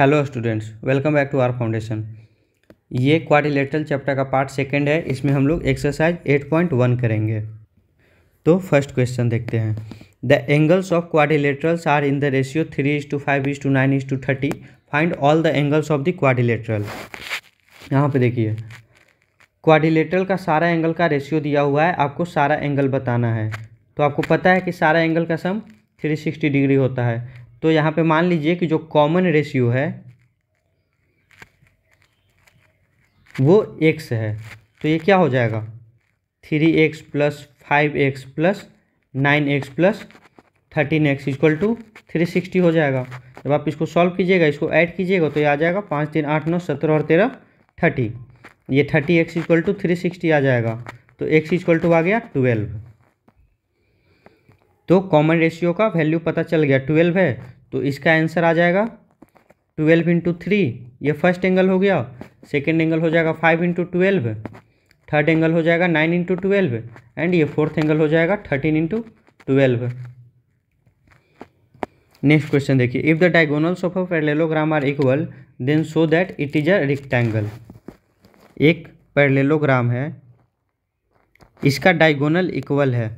hello students welcome back to R foundation ये quadrilateral chapter का part second है इसमें हम लोग एक्सरसाइज 8.1 करेंगे तो फर्स्ट क्वेश्चन देखते हैं the angles of quadrilaterals are in the ratio three is to five is to nine is to thirty find all the angles of the quadrilateral यहाँ पे देखिए क्वारिलेटरल का सारा एंगल का रेशियो दिया हुआ है आपको सारा एंगल बताना है तो आपको पता है कि सारा एंगल का सम थ्री डिग्री होता है तो यहाँ पे मान लीजिए कि जो कॉमन रेशियो है वो एक्स है तो ये क्या हो जाएगा three x plus five x plus nine x plus thirteen x equal to three sixty हो जाएगा जब आप इसको सॉल्व कीजिएगा इसको ऐड कीजिएगा तो ये आ जाएगा पाँच तीन आठ नौ सत्रह और तेरह थर्टी ये thirty x equal to three sixty आ जाएगा तो एक्स इक्वल टू आ गया ट्वेल्व तो कॉमन रेशियो का वैल्यू पता चल गया ट्वेल्व है तो इसका आंसर आ जाएगा ट्वेल्व इंटू थ्री ये फर्स्ट एंगल हो गया सेकेंड एंगल हो जाएगा five into twelve third angle हो जाएगा नाइन इंटू ट्वेल्व एंड ये फोर्थ एंगल हो जाएगा thirteen into twelve next question देखिए if the diagonals of a parallelogram are equal then so that it is a rectangle एक parallelogram है इसका diagonal equal है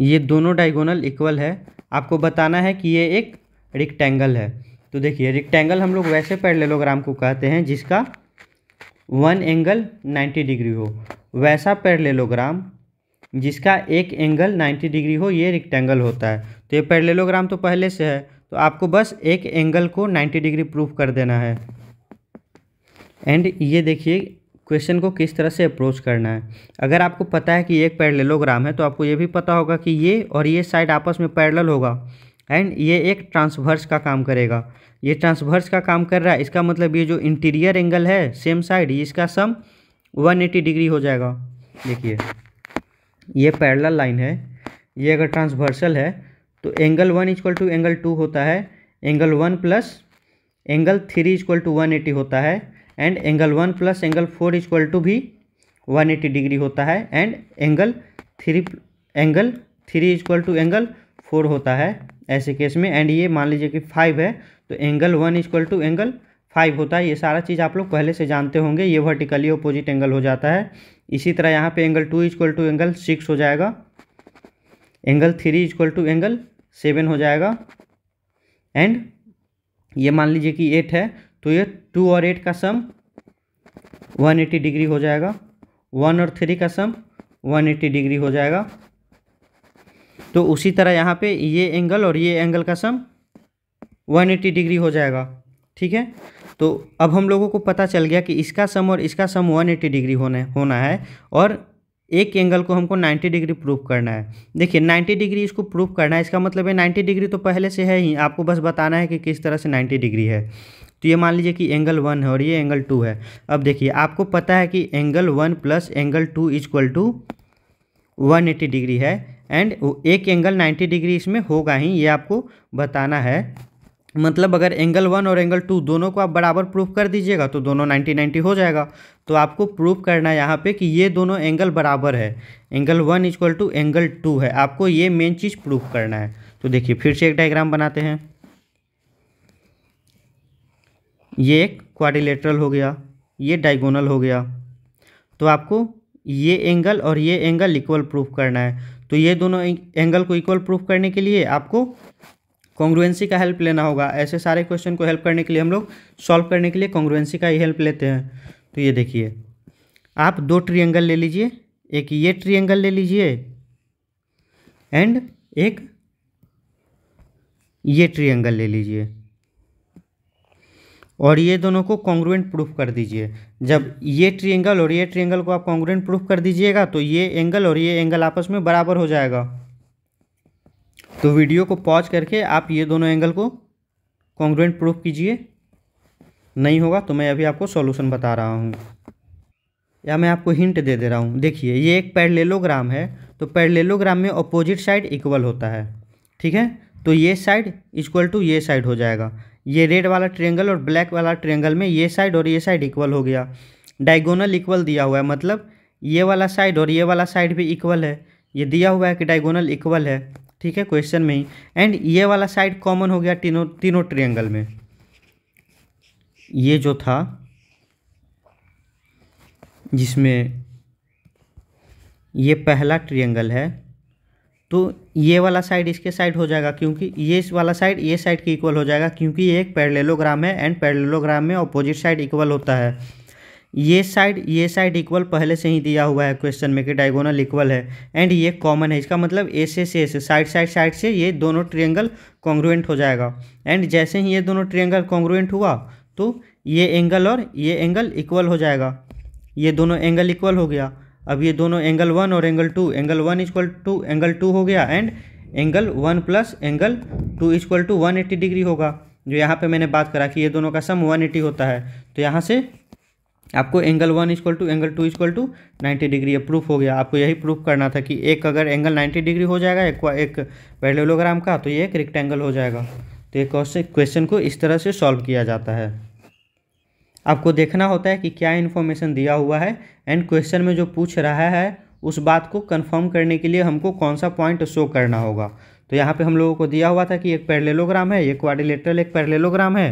ये दोनों डायगोनल इक्वल है आपको बताना है कि ये एक रिक्टेंगल है तो देखिए रिक्टेंगल हम लोग वैसे पैरेललोग्राम को कहते हैं जिसका वन एंगल नाइन्टी डिग्री हो वैसा पैरेललोग्राम जिसका एक एंगल नाइन्टी डिग्री हो ये रिक्टेंगल होता है तो ये पैरेललोग्राम तो पहले से है तो आपको बस एक एंगल को नाइन्टी डिग्री प्रूफ कर देना है एंड ये देखिए क्वेश्चन को किस तरह से अप्रोच करना है अगर आपको पता है कि एक पैरलेलोग्राम है तो आपको ये भी पता होगा कि ये और ये साइड आपस में पैरेलल होगा एंड ये एक ट्रांसवर्स का काम करेगा ये ट्रांसवर्स का काम कर रहा है इसका मतलब ये जो इंटीरियर एंगल है सेम साइड इसका सम 180 डिग्री हो जाएगा देखिए ये पैरल लाइन है ये अगर ट्रांसवर्सल है तो angle one equal to angle two होता है angle one plus angle three equal to one eighty होता है and angle one plus angle four equal to भी वन एटी डिग्री होता है and angle three angle three equal to angle four होता है ऐसे केस में एंड ये मान लीजिए कि फाइव है तो angle one equal to angle five होता है ये सारा चीज़ आप लोग पहले से जानते होंगे ये वर्टिकली अपोजिट एंगल हो जाता है इसी तरह यहाँ पे angle two equal to angle six हो जाएगा angle three equal to angle seven हो जाएगा एंड ये मान लीजिए कि एट है तो ये टू और एट का सम 180 डिग्री हो जाएगा वन और थ्री का सम 180 डिग्री हो जाएगा तो उसी तरह यहाँ पे ये एंगल और ये एंगल का सम 180 डिग्री हो जाएगा ठीक है तो अब हम लोगों को पता चल गया कि इसका सम और इसका सम 180 डिग्री होने होना है और एक एंगल को हमको 90 डिग्री प्रूफ करना है देखिए 90 डिग्री इसको प्रूफ करना है इसका मतलब है 90 डिग्री तो पहले से है ही आपको बस बताना है कि किस तरह से 90 डिग्री है तो ये मान लीजिए कि एंगल वन है और ये एंगल टू है अब देखिए आपको पता है कि angle one plus angle two equal to one eighty degree है एंड एक एंगल नाइन्टी डिग्री इसमें होगा ही ये आपको बताना है मतलब अगर एंगल वन और एंगल टू दोनों को आप बराबर प्रूफ कर दीजिएगा तो दोनों नाइन्टी नाइन्टी हो जाएगा तो आपको प्रूफ करना है यहाँ पे कि ये दोनों एंगल बराबर है angle one equal to angle two है आपको ये मेन चीज़ प्रूफ करना है तो देखिए फिर से एक डायग्राम बनाते हैं ये एक क्वारिलेटरल हो गया ये डाइगोनल हो गया तो आपको ये एंगल और ये एंगल इक्वल प्रूफ करना है तो ये दोनों एंगल को इक्वल प्रूफ करने के लिए आपको कॉन्ग्रुएंसी का हेल्प लेना होगा ऐसे सारे क्वेश्चन को हेल्प करने के लिए हम लोग सॉल्व करने के लिए कॉन्ग्रुएंसी का ही हेल्प लेते हैं तो ये देखिए आप दो ट्रिएंगल ले लीजिए एक ये ट्रिएंगल ले लीजिए एंड एक ये ट्रिएंगल ले लीजिए और ये दोनों को कॉन्ग्रुएंट प्रूफ कर दीजिए जब ये ट्रिएंगल और ये ट्रिएंगल को आप कॉन्ग्रुएंट प्रूफ कर दीजिएगा तो ये एंगल और ये एंगल आपस में बराबर हो जाएगा तो वीडियो को पॉज करके आप ये दोनों एंगल को कॉन्ग्रुएंट प्रूफ कीजिए नहीं होगा तो मैं अभी आपको सॉल्यूशन बता रहा हूँ या मैं आपको हिंट दे दे रहा हूँ देखिए ये एक पैरलेलोग्राम है तो पैरलेलोग्राम में अपोजिट साइड इक्वल होता है ठीक है तो ये साइड इक्वल टू ये साइड हो जाएगा ये रेड वाला ट्रेंगल और ब्लैक वाला ट्रेंगल में ये साइड और ये साइड इक्वल हो गया डायगोनल इक्वल दिया हुआ है मतलब ये वाला साइड और ये वाला साइड भी इक्वल है ये दिया हुआ है कि डायगोनल इक्वल है ठीक है क्वेश्चन में ही एंड ये वाला साइड कॉमन हो गया तीनों तीनों ट्रेंगल में ये जो था जिसमें ये पहला ट्रेंगल है तो ये वाला साइड इसके साइड हो जाएगा क्योंकि ये इस वाला साइड ये साइड के इक्वल हो जाएगा क्योंकि ये एक पैरेललोग्राम है एंड पैरेललोग्राम में अपोजिट साइड इक्वल होता है ये साइड ये साइड इक्वल पहले से ही दिया हुआ है क्वेश्चन में कि डायगोनल इक्वल है एंड ये कॉमन है इसका मतलब ए से से साइड साइड साइड से ये दोनों ट्रिएंगल कॉन्ग्रुएंट हो जाएगा एंड जैसे ही ये दोनों ट्रिएंगल कॉन्ग्रुएंट हुआ तो ये एंगल और ये एंगल इक्वल हो जाएगा ये दोनों एंगल इक्वल हो गया अब ये दोनों एंगल वन और angle two angle one equal to angle two हो गया and angle one plus angle two equal to one eighty degree होगा जो यहाँ पे मैंने बात करा कि ये दोनों का सम वन एट्टी होता है तो यहाँ से आपको angle one equal to angle two equal to ninety degree proof हो गया आपको यही प्रूफ करना था कि एक अगर एंगल नाइन्टी डिग्री हो जाएगा एक एक पैरेललोग्राम का तो ये एक रेक्टेंगल हो जाएगा तो एक क्वेश्चन को इस तरह से सॉल्व किया जाता है आपको देखना होता है कि क्या इन्फॉर्मेशन दिया हुआ है एंड क्वेश्चन में जो पूछ रहा है उस बात को कंफर्म करने के लिए हमको कौन सा पॉइंट शो करना होगा तो यहाँ पे हम लोगों को दिया हुआ था कि एक पैरलेलोग्राम है एक क्वारिलेटरल एक पैरलेलोग्राम है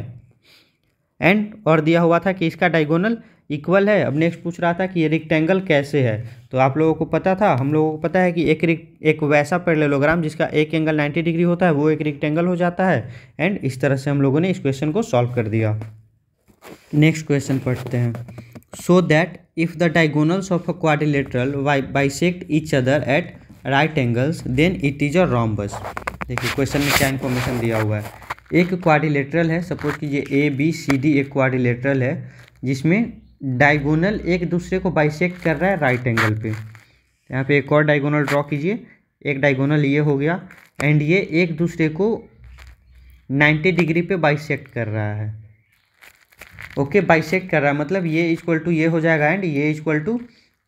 एंड और दिया हुआ था कि इसका डायगोनल इक्वल है अब नेक्स्ट पूछ रहा था कि ये रिक्टेंगल कैसे है तो आप लोगों को पता था हम लोगों को पता है कि एक एक वैसा पैरलेलोग्राम जिसका एक एंगल 90 डिग्री होता है वो एक रिक्टेंगल हो जाता है एंड इस तरह से हम लोगों ने इस क्वेश्चन को सॉल्व कर दिया नेक्स्ट क्वेश्चन पढ़ते हैं so that if the diagonals of a quadrilateral bisect each other at right angles then it is a rhombus देखिए क्वेश्चन में क्या इन्फॉर्मेशन दिया हुआ है एक क्वारिलेटरल है सपोज कीजिए ए बी सी डी एक क्वारिलेटरल है जिसमें डायगोनल एक दूसरे को बाइसेकट कर रहा है राइट एंगल पे यहाँ पे एक और डायगोनल ड्रॉ कीजिए एक डायगोनल ये हो गया एंड ये एक दूसरे को 90 डिग्री पे बाइसेकट कर रहा है ओके बाइसेक कर रहा है मतलब ये इक्वल टू ये हो जाएगा एंड ये इक्वल टू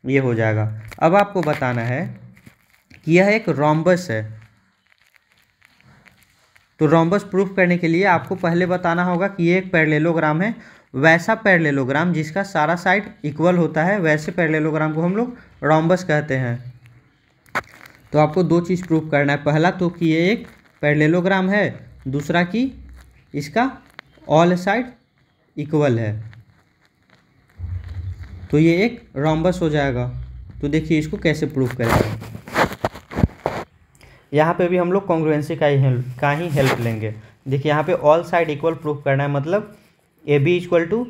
ये हो जाएगा अब आपको बताना है कि यह एक रॉम्बस है तो रॉम्बस प्रूफ करने के लिए आपको पहले बताना होगा कि ये एक पैरलेलोग्राम है वैसा पैरलेलोग्राम जिसका सारा साइड इक्वल होता है वैसे पैरलेलोग्राम को हम लोग रॉम्बस कहते हैं तो आपको दो चीज़ प्रूफ करना है पहला तो कि ये एक पैरलेलोग्राम है दूसरा कि इसका ऑल साइड इक्वल है तो ये एक रॉम्बस हो जाएगा तो देखिए इसको कैसे प्रूफ करेंगे यहाँ पे भी हम लोग कॉन्ग्रुएंसी का ही हेल्प का ही हेल्प लेंगे देखिए यहाँ पे ऑल साइड इक्वल प्रूफ करना है मतलब A B equal to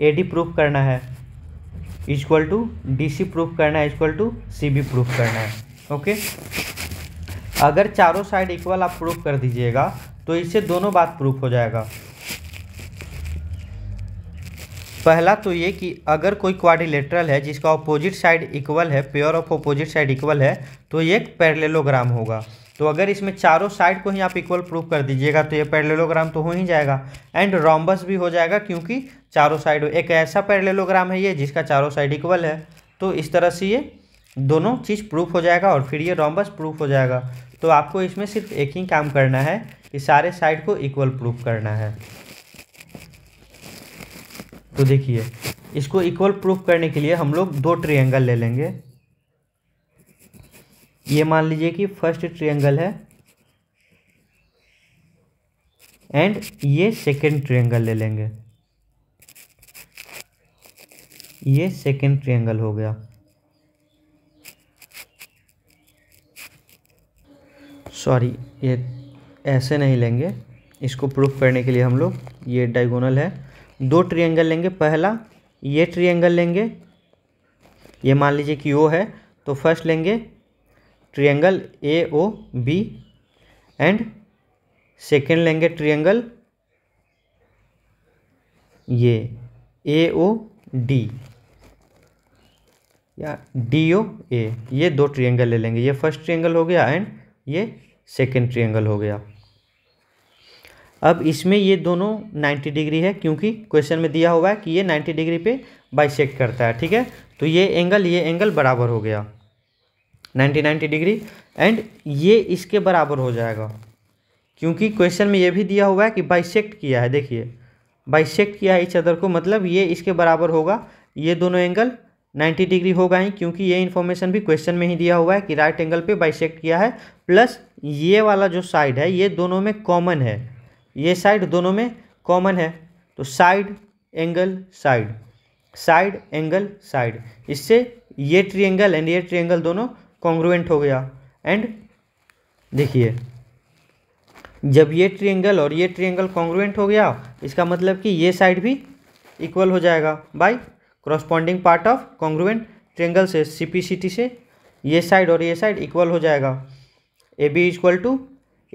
A D proof करना है equal to D C proof करना है equal to C B proof करना है ओके अगर चारों साइड इक्वल आप प्रूफ कर दीजिएगा तो इससे दोनों बात प्रूफ हो जाएगा पहला तो ये कि अगर कोई क्वाड्रिलेटरल है जिसका ऑपोजिट साइड इक्वल है pair of opposite side equal है तो ये एक पैरेललोग्राम होगा तो अगर इसमें चारों साइड को ही आप इक्वल प्रूफ कर दीजिएगा तो ये पैरेललोग्राम तो हो ही जाएगा एंड रॉम्बस भी हो जाएगा क्योंकि चारों साइड एक ऐसा पैरेललोग्राम है ये जिसका चारों साइड इक्वल है तो इस तरह से ये दोनों चीज़ प्रूफ हो जाएगा और फिर ये रॉम्बस प्रूफ हो जाएगा तो आपको इसमें सिर्फ एक ही काम करना है कि सारे साइड को इक्वल प्रूफ करना है तो देखिए इसको इक्वल प्रूफ करने के लिए हम लोग दो ट्रिएंगल ले लेंगे ये मान लीजिए कि फर्स्ट ट्रिएंगल है एंड ये सेकेंड ट्रिएंगल ले लेंगे ये सेकेंड ट्रिएंगल हो गया सॉरी ये ऐसे नहीं लेंगे इसको प्रूफ करने के लिए हम लोग ये डायगोनल है दो ट्रायंगल लेंगे पहला ये ट्रायंगल लेंगे ये मान लीजिए कि ओ है तो फर्स्ट लेंगे triangle A O B and second लेंगे ट्रायंगल ये ए ओ डी या डी ओ ए ये दो ट्रायंगल ले लेंगे ये फर्स्ट ट्रायंगल हो गया एंड ये सेकेंड ट्रायंगल हो गया अब इसमें ये दोनों 90 डिग्री है क्योंकि क्वेश्चन में दिया हुआ है कि ये 90 डिग्री पे बाइसेक करता है ठीक है तो ये एंगल ये एंगल बराबर हो गया 90 90 डिग्री एंड ये इसके बराबर हो जाएगा क्योंकि क्वेश्चन में ये भी दिया हुआ है कि बाइसेक्ट किया है देखिए बाइसेक्ट किया है इस अदर को मतलब ये इसके बराबर होगा ये दोनों एंगल 90 डिग्री होगा ही क्योंकि ये इन्फॉर्मेशन भी क्वेश्चन में ही दिया हुआ है कि राइट एंगल पे बाइसेक्ट किया है प्लस ये वाला जो साइड है ये दोनों में कॉमन है ये साइड दोनों में कॉमन है तो side angle side side angle side इससे ये ट्रिएंगल एंड ये ट्रिएंगल दोनों कॉन्ग्रुएंट हो गया एंड देखिए जब ये ट्रिएंगल और ये ट्रिएंगल कॉन्ग्रुएंट हो गया इसका मतलब कि ये साइड भी इक्वल हो जाएगा by corresponding part of congruent triangle से टी से ये साइड और ये साइड इक्वल हो जाएगा A B equal to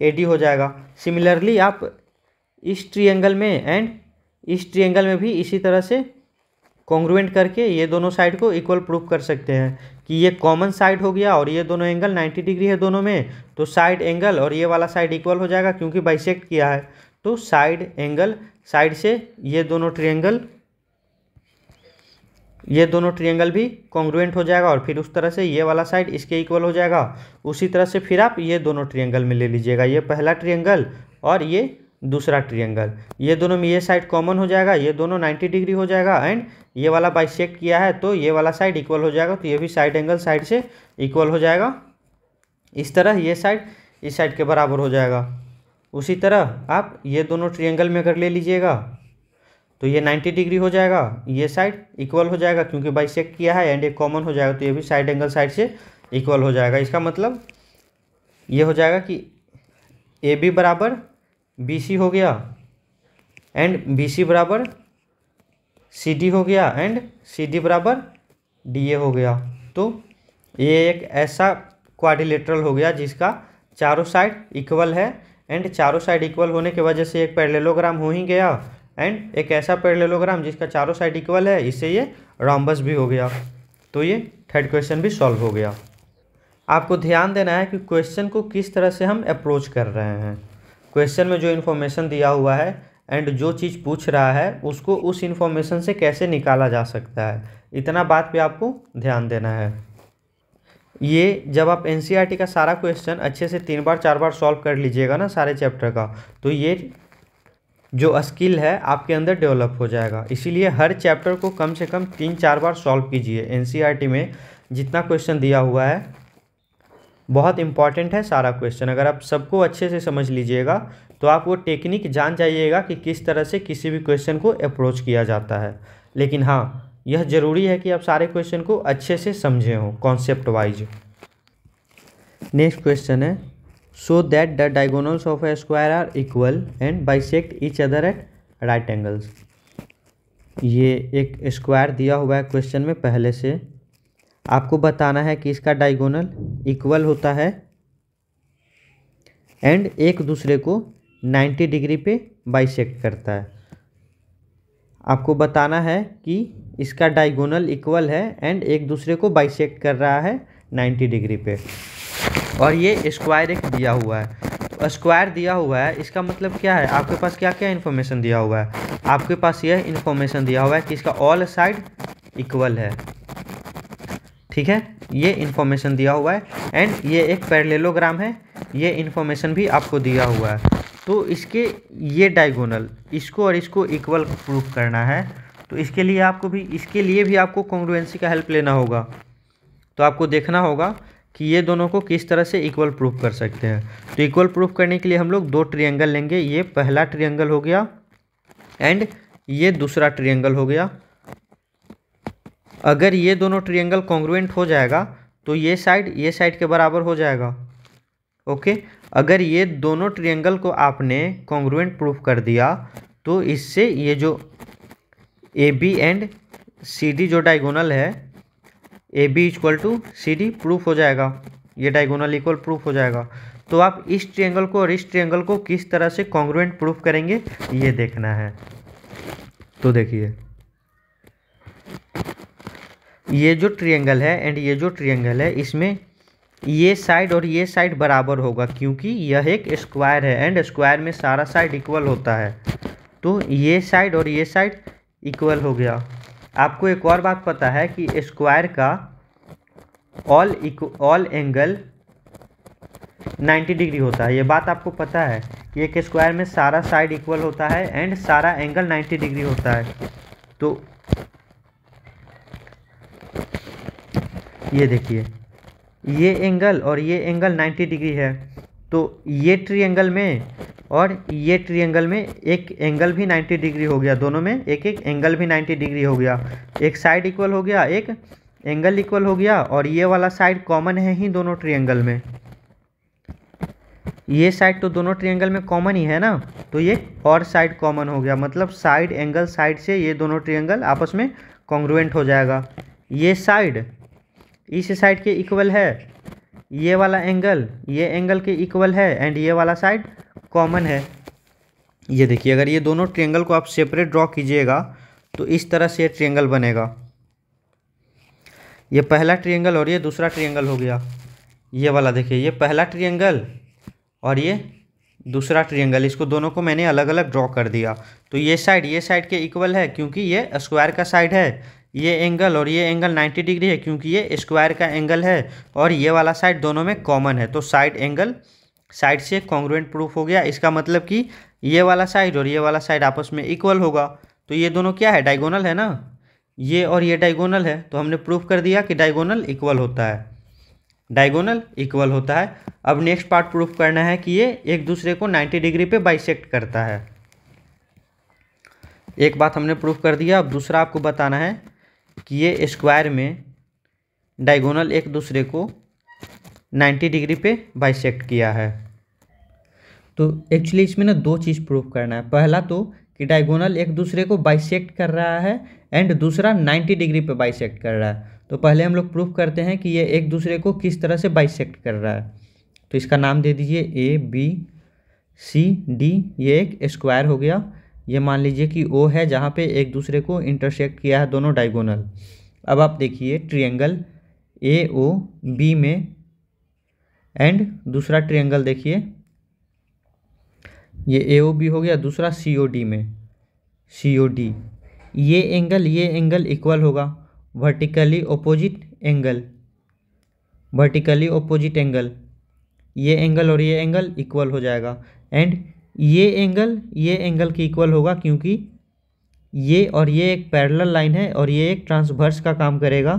A D हो जाएगा सिमिलरली आप इस एंगल में एंड इस एंगल में भी इसी तरह से कॉन्ग्रुएंट करके ये दोनों साइड को इक्वल प्रूफ कर सकते हैं कि ये कॉमन साइड हो गया और ये दोनों एंगल 90 डिग्री है दोनों में तो साइड एंगल और ये वाला साइड इक्वल हो जाएगा क्योंकि बाइसेक्ट किया है तो साइड एंगल साइड से ये दोनों ट्रीएंगल ये दोनों ट्रीएंगल भी कॉन्ग्रुएंट हो जाएगा और फिर उस तरह से ये वाला साइड इसके इक्वल हो जाएगा उसी तरह से फिर आप ये दोनों ट्रिएंगल में ले लीजिएगा ये पहला ट्रिएंगल और ये दूसरा ट्रिएंगल ये दोनों में ये साइड कॉमन हो जाएगा ये दोनों 90 डिग्री हो जाएगा एंड ये वाला बाइसेक्ट किया है तो ये वाला साइड इक्वल हो जाएगा तो ये भी साइड एंगल साइड से इक्वल हो जाएगा इस तरह ये साइड इस साइड के बराबर हो जाएगा उसी तरह आप ये दोनों ट्रिएंगल में अगर ले लीजिएगा तो ये 90 डिग्री हो जाएगा ये साइड इक्वल हो जाएगा क्योंकि बाइसेक किया है एंड ये कॉमन हो जाएगा तो ये भी साइड एंगल साइड से इक्वल हो जाएगा इसका मतलब ये हो जाएगा कि ए बी बराबर बी सी हो गया एंड बी सी बराबर सी डी हो गया एंड सी डी बराबर डी ए हो गया तो ये एक ऐसा क्वाड्रिलेटरल हो गया जिसका चारों साइड इक्वल है एंड चारों साइड इक्वल होने की वजह से एक पैरेललोग्राम हो ही गया एंड एक ऐसा पैरेललोग्राम जिसका चारों साइड इक्वल है इससे ये रॉम्बस भी हो गया तो ये थर्ड क्वेश्चन भी सॉल्व हो गया आपको ध्यान देना है कि क्वेश्चन को किस तरह से हम अप्रोच कर रहे हैं क्वेश्चन में जो इन्फॉर्मेशन दिया हुआ है एंड जो चीज़ पूछ रहा है उसको उस इन्फॉर्मेशन से कैसे निकाला जा सकता है इतना बात पे आपको ध्यान देना है ये जब आप एन e का सारा क्वेश्चन अच्छे से तीन बार चार बार सॉल्व कर लीजिएगा ना सारे चैप्टर का तो ये जो स्किल है आपके अंदर डेवलप हो जाएगा इसीलिए हर चैप्टर को कम से कम तीन चार बार सॉल्व कीजिए एन e में जितना क्वेश्चन दिया हुआ है बहुत इंपॉर्टेंट है सारा क्वेश्चन अगर आप सबको अच्छे से समझ लीजिएगा तो आप वो टेक्निक जान जाइएगा कि किस तरह से किसी भी क्वेश्चन को अप्रोच किया जाता है लेकिन हाँ यह ज़रूरी है कि आप सारे क्वेश्चन को अच्छे से समझे हों कॉन्सेप्ट वाइज नेक्स्ट क्वेश्चन है so that the diagonals of a square are equal and bisect each other at right angles ये एक स्क्वायर दिया हुआ है क्वेश्चन में पहले से आपको बताना है कि इसका डायगोनल इक्वल होता है एंड एक दूसरे को 90 डिग्री पे बाइसेक्ट करता है आपको बताना है कि इसका डायगोनल इक्वल है एंड एक दूसरे को बाइसेक्ट कर रहा है 90 डिग्री पे और ये स्क्वायर एक दिया हुआ है तो स्क्वायर दिया हुआ है इसका मतलब क्या है आपके पास क्या क्या इन्फॉर्मेशन दिया हुआ है आपके पास यह इन्फॉर्मेशन दिया हुआ है कि इसका ऑल साइड इक्वल है ठीक है ये इन्फॉर्मेशन दिया हुआ है एंड ये एक पैरलेलोग्राम है ये इन्फॉर्मेशन भी आपको दिया हुआ है तो इसके ये डायगोनल इसको और इसको इक्वल प्रूफ करना है तो इसके लिए आपको भी इसके लिए भी आपको कॉन्ग्रुएंसी का हेल्प लेना होगा तो आपको देखना होगा कि ये दोनों को किस तरह से इक्वल प्रूफ कर सकते हैं तो इक्वल प्रूफ करने के लिए हम लोग दो ट्रियंगल लेंगे ये पहला ट्रियंगल हो गया एंड ये दूसरा ट्रियंगल हो गया अगर ये दोनों ट्रिएंगल कॉन्ग्रुएंट हो जाएगा तो ये साइड ये साइड के बराबर हो जाएगा ओके अगर ये दोनों ट्रिएंगल को आपने कॉन्ग्रुएंट प्रूफ कर दिया तो इससे ये जो A B and C D जो डायगोनल है A B equal to C D proof हो जाएगा ये डायगोनल इक्वल प्रूफ हो जाएगा तो आप इस ट्रिएंगल को और इस ट्रिएंगल को किस तरह से कॉन्ग्रुएंट प्रूफ करेंगे ये देखना है तो देखिए ये जो ट्रायंगल है एंड ये जो ट्रायंगल है इसमें ये साइड और ये साइड बराबर होगा क्योंकि यह एक स्क्वायर है एंड स्क्वायर में सारा साइड इक्वल होता है तो ये साइड और ये साइड इक्वल हो गया आपको एक और बात पता है कि स्क्वायर का ऑल ऑल एंगल 90 डिग्री होता है ये बात आपको पता है कि एक स्क्वायर में सारा साइड इक्वल होता है एंड सारा एंगल 90 डिग्री होता है तो ये देखिए ये एंगल और ये एंगल 90 डिग्री है तो ये ट्री एंगल में और ये ट्री एंगल में एक एंगल भी 90 डिग्री हो गया दोनों में एक एक एंगल भी 90 डिग्री हो गया एक साइड इक्वल हो गया एक एंगल इक्वल हो गया और ये वाला साइड कॉमन है ही दोनों एंगल में ये साइड तो दोनों ट्री एंगल में कॉमन ही है ना तो ये और साइड कॉमन हो गया मतलब साइड एंगल साइड से ये दोनों एंगल आपस में कॉन्ग्रुएंट हो जाएगा ये साइड इस साइड के इक्वल है ये वाला एंगल ये एंगल के इक्वल है एंड ये वाला साइड कॉमन है ये देखिए अगर ये दोनों ट्रेंगल को आप सेपरेट ड्रॉ कीजिएगा तो इस तरह से ट्रेंगल बनेगा ये पहला ट्रेंगल और ये दूसरा ट्रेंगल हो गया ये वाला देखिए ये पहला ट्रेंगल और ये दूसरा ट्रेंगल इसको दोनों को मैंने अलग अलग ड्रॉ कर दिया तो ये साइड ये साइड के इक्वल है क्योंकि ये स्क्वायर का साइड है ये एंगल और ये एंगल 90 डिग्री है क्योंकि ये स्क्वायर का एंगल है और ये वाला साइड दोनों में कॉमन है तो साइड एंगल साइड से कॉन्ग्रुएंट प्रूफ हो गया इसका मतलब कि ये वाला साइड और ये वाला साइड आपस में इक्वल होगा तो ये दोनों क्या है डाइगोनल है ना ये और ये डाइगोनल है तो हमने प्रूफ कर दिया कि डाइगोनल इक्वल होता है डायगोनल इक्वल होता है अब नेक्स्ट पार्ट प्रूफ करना है कि ये एक दूसरे को 90 डिग्री पे बाइसेक्ट करता है एक बात हमने प्रूफ कर दिया अब दूसरा आपको बताना है कि ये स्क्वायर में डायगोनल एक दूसरे को 90 डिग्री पे बाइसेक्ट किया है तो एक्चुअली इसमें ना दो चीज़ प्रूफ करना है पहला तो कि डायगोनल एक दूसरे को बाइसेक्ट कर रहा है एंड दूसरा 90 डिग्री पे बाइसेक्ट कर रहा है तो पहले हम लोग प्रूफ करते हैं कि ये एक दूसरे को किस तरह से बाइसेक्ट कर रहा है तो इसका नाम दे दीजिए ए बी सी डी ये एक स्क्वायर हो गया ये मान लीजिए कि ओ है जहाँ पे एक दूसरे को इंटरसेक्ट किया है दोनों डायगोनल अब आप देखिए ट्रायंगल ए ओ बी में एंड दूसरा ट्रायंगल देखिए ये ए ओ बी हो गया दूसरा सी ओ डी में सी ओ डी ये एंगल ये एंगल इक्वल होगा vertically opposite angle vertically opposite angle ये एंगल और ये एंगल इक्वल हो जाएगा एंड ये एंगल ये एंगल के इक्वल होगा क्योंकि ये और ये एक पैरेलल लाइन है और ये एक ट्रांसवर्स का काम करेगा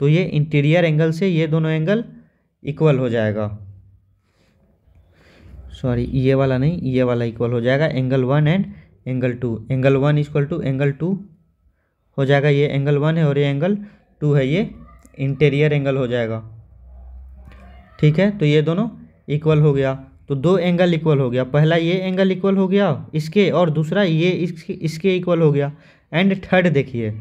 तो ये इंटीरियर एंगल से ये दोनों एंगल इक्वल हो जाएगा सॉरी ये वाला नहीं ये वाला इक्वल हो जाएगा angle one and angle two angle one equal to angle two हो जाएगा ये एंगल वन है और ये एंगल टू है ये इंटीरियर एंगल हो जाएगा ठीक है तो ये दोनों इक्वल हो गया तो दो एंगल इक्वल हो गया पहला ये एंगल इक्वल हो गया इसके और दूसरा ये इसके इसके इक्वल हो गया एंड थर्ड देखिए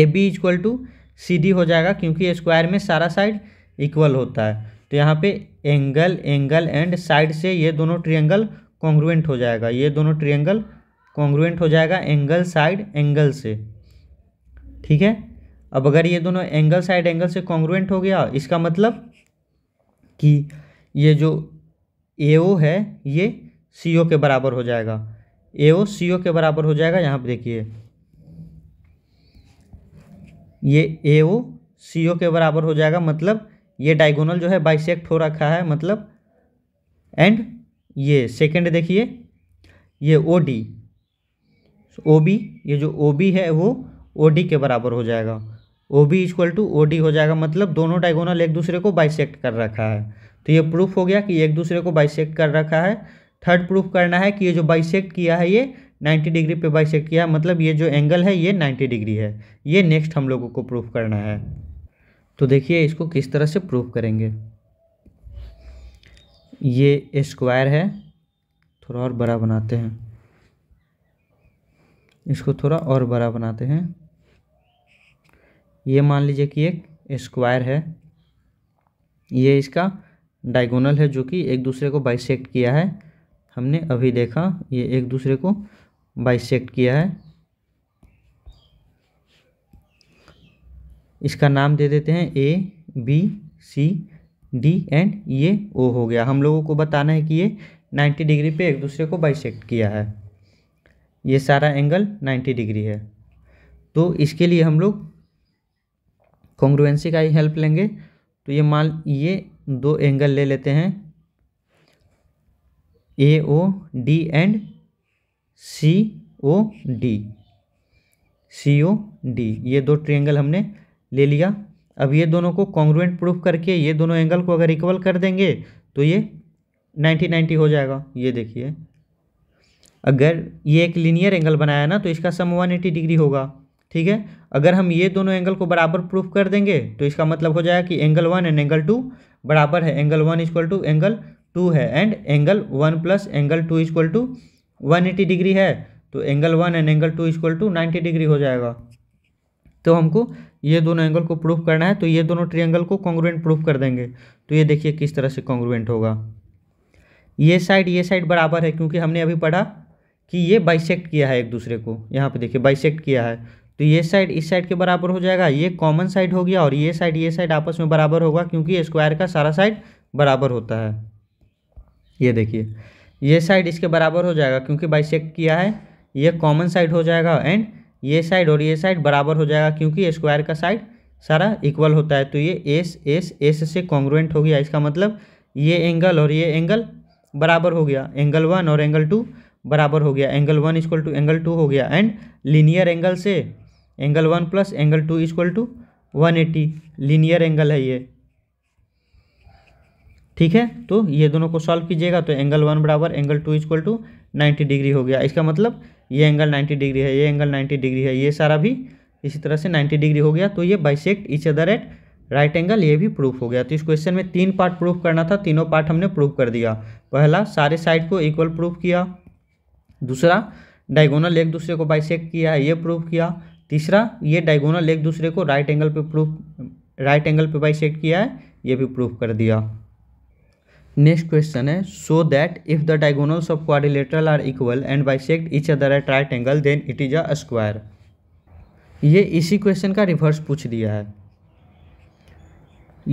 A B equal to C D हो जाएगा क्योंकि स्क्वायर में सारा साइड इक्वल होता है तो यहाँ पे एंगल एंगल एंड साइड से ये दोनों ट्रिएंगल कॉन्ग्रुएंट हो जाएगा ये दोनों ट्रिएंगल कॉन्ग्रुएंट हो जाएगा एंगल साइड एंगल से ठीक है अब अगर ये दोनों एंगल साइड एंगल से कॉन्ग्रुएंट हो गया इसका मतलब कि ये जो ए ओ है ये सी ओ के बराबर हो जाएगा ए ओ सी ओ के बराबर हो जाएगा यहाँ पर देखिए ये ए ओ सी ओ के बराबर हो जाएगा मतलब ये डायगोनल जो है बाइसेक्ट हो रखा है मतलब एंड ये सेकंड देखिए ये ओ डी ओ बी ये जो ओ बी है वो ओ डी के बराबर हो जाएगा O B equal to O D हो जाएगा मतलब दोनों डायगोनल एक दूसरे को बाइसेक्ट कर रखा है तो ये प्रूफ हो गया कि एक दूसरे को बाइसेक्ट कर रखा है थर्ड प्रूफ करना है कि ये जो बाइसेक्ट किया है ये 90 डिग्री पे बाइसेक्ट किया है मतलब ये जो एंगल है ये 90 डिग्री है ये नेक्स्ट हम लोगों को प्रूफ करना है तो देखिए इसको किस तरह से प्रूफ करेंगे ये स्क्वायर है थोड़ा और बड़ा बनाते हैं इसको थोड़ा और बड़ा बनाते हैं ये मान लीजिए कि एक स्क्वायर है ये इसका डायगोनल है जो कि एक दूसरे को बाइसेक्ट किया है हमने अभी देखा ये एक दूसरे को बाइसेक्ट किया है इसका नाम दे देते हैं A B C D and ये ओ हो गया हम लोगों को बताना है कि ये 90 डिग्री पे एक दूसरे को बाइसेक्ट किया है ये सारा एंगल 90 डिग्री है तो इसके लिए हम लोग कॉन्ग्रुएंसी का ही हेल्प लेंगे तो ये माल ये दो एंगल ले लेते हैं A O D and C O D C O D ये दो ट्रेंगल हमने ले लिया अब ये दोनों को कॉन्ग्रुएंट प्रूफ करके ये दोनों एंगल को अगर इक्वल कर देंगे तो ये नाइन्टी नाइन्टी हो जाएगा ये देखिए अगर ये एक लीनियर एंगल बनाया ना तो इसका सम वन एटी डिग्री होगा ठीक है अगर हम ये दोनों एंगल को बराबर प्रूफ कर देंगे तो इसका मतलब हो जाएगा कि angle one and angle two बराबर है angle one equal to angle two है and angle one plus angle two equal to one eighty degree है तो angle one and angle two equal to ninety degree हो जाएगा तो हमको ये दोनों एंगल को प्रूफ करना है तो ये दोनों एंगल को कॉन्ग्रुएंट प्रूफ कर देंगे तो ये देखिए किस तरह से कॉन्ग्रुएंट होगा ये साइड ये साइड बराबर है क्योंकि हमने अभी पढ़ा कि ये बाइसेक्ट किया है एक दूसरे को यहाँ पे देखिए बाइसेक्ट किया है तो ये साइड इस साइड के बराबर हो जाएगा ये कॉमन साइड हो गया और ये साइड ये साइड आपस में बराबर होगा क्योंकि स्क्वायर का सारा साइड बराबर होता है ये देखिए ये साइड इसके बराबर हो जाएगा क्योंकि बाइसेक किया है ये कॉमन साइड हो जाएगा एंड ये साइड और ये साइड बराबर हो जाएगा क्योंकि स्क्वायर का साइड सारा इक्वल होता है तो ये एस एस एस से कॉन्ग्रुएंट हो गया इसका मतलब ये एंगल और ये एंगल बराबर हो गया एंगल वन और एंगल टू बराबर हो गया angle one equal to angle two हो गया एंड लीनियर एंगल से angle one plus angle two equal to one eighty linear angle है ये ठीक है तो ये दोनों को सॉल्व कीजिएगा तो एंगल वन बराबर angle two equal to ninety degree हो गया इसका मतलब ये एंगल नाइन्टी डिग्री है ये एंगल नाइन्टी डिग्री है ये सारा भी इसी तरह से नाइन्टी डिग्री हो गया तो ये bisect each other at right angle ये भी प्रूफ हो गया तो इस क्वेश्चन में तीन पार्ट प्रूफ करना था तीनों पार्ट हमने प्रूफ कर दिया पहला सारे साइड को इक्वल प्रूफ किया दूसरा डायगोनल एक दूसरे को बाइसेक किया ये प्रूफ किया तीसरा ये डायगोनल एक दूसरे को राइट एंगल पे प्रूफ राइट एंगल पे बाई सेट किया है ये भी प्रूफ कर दिया नेक्स्ट क्वेश्चन है so that if the diagonals of quadrilateral are equal and bisect each other at right angle then it is a square ये इसी क्वेश्चन का रिवर्स पूछ दिया है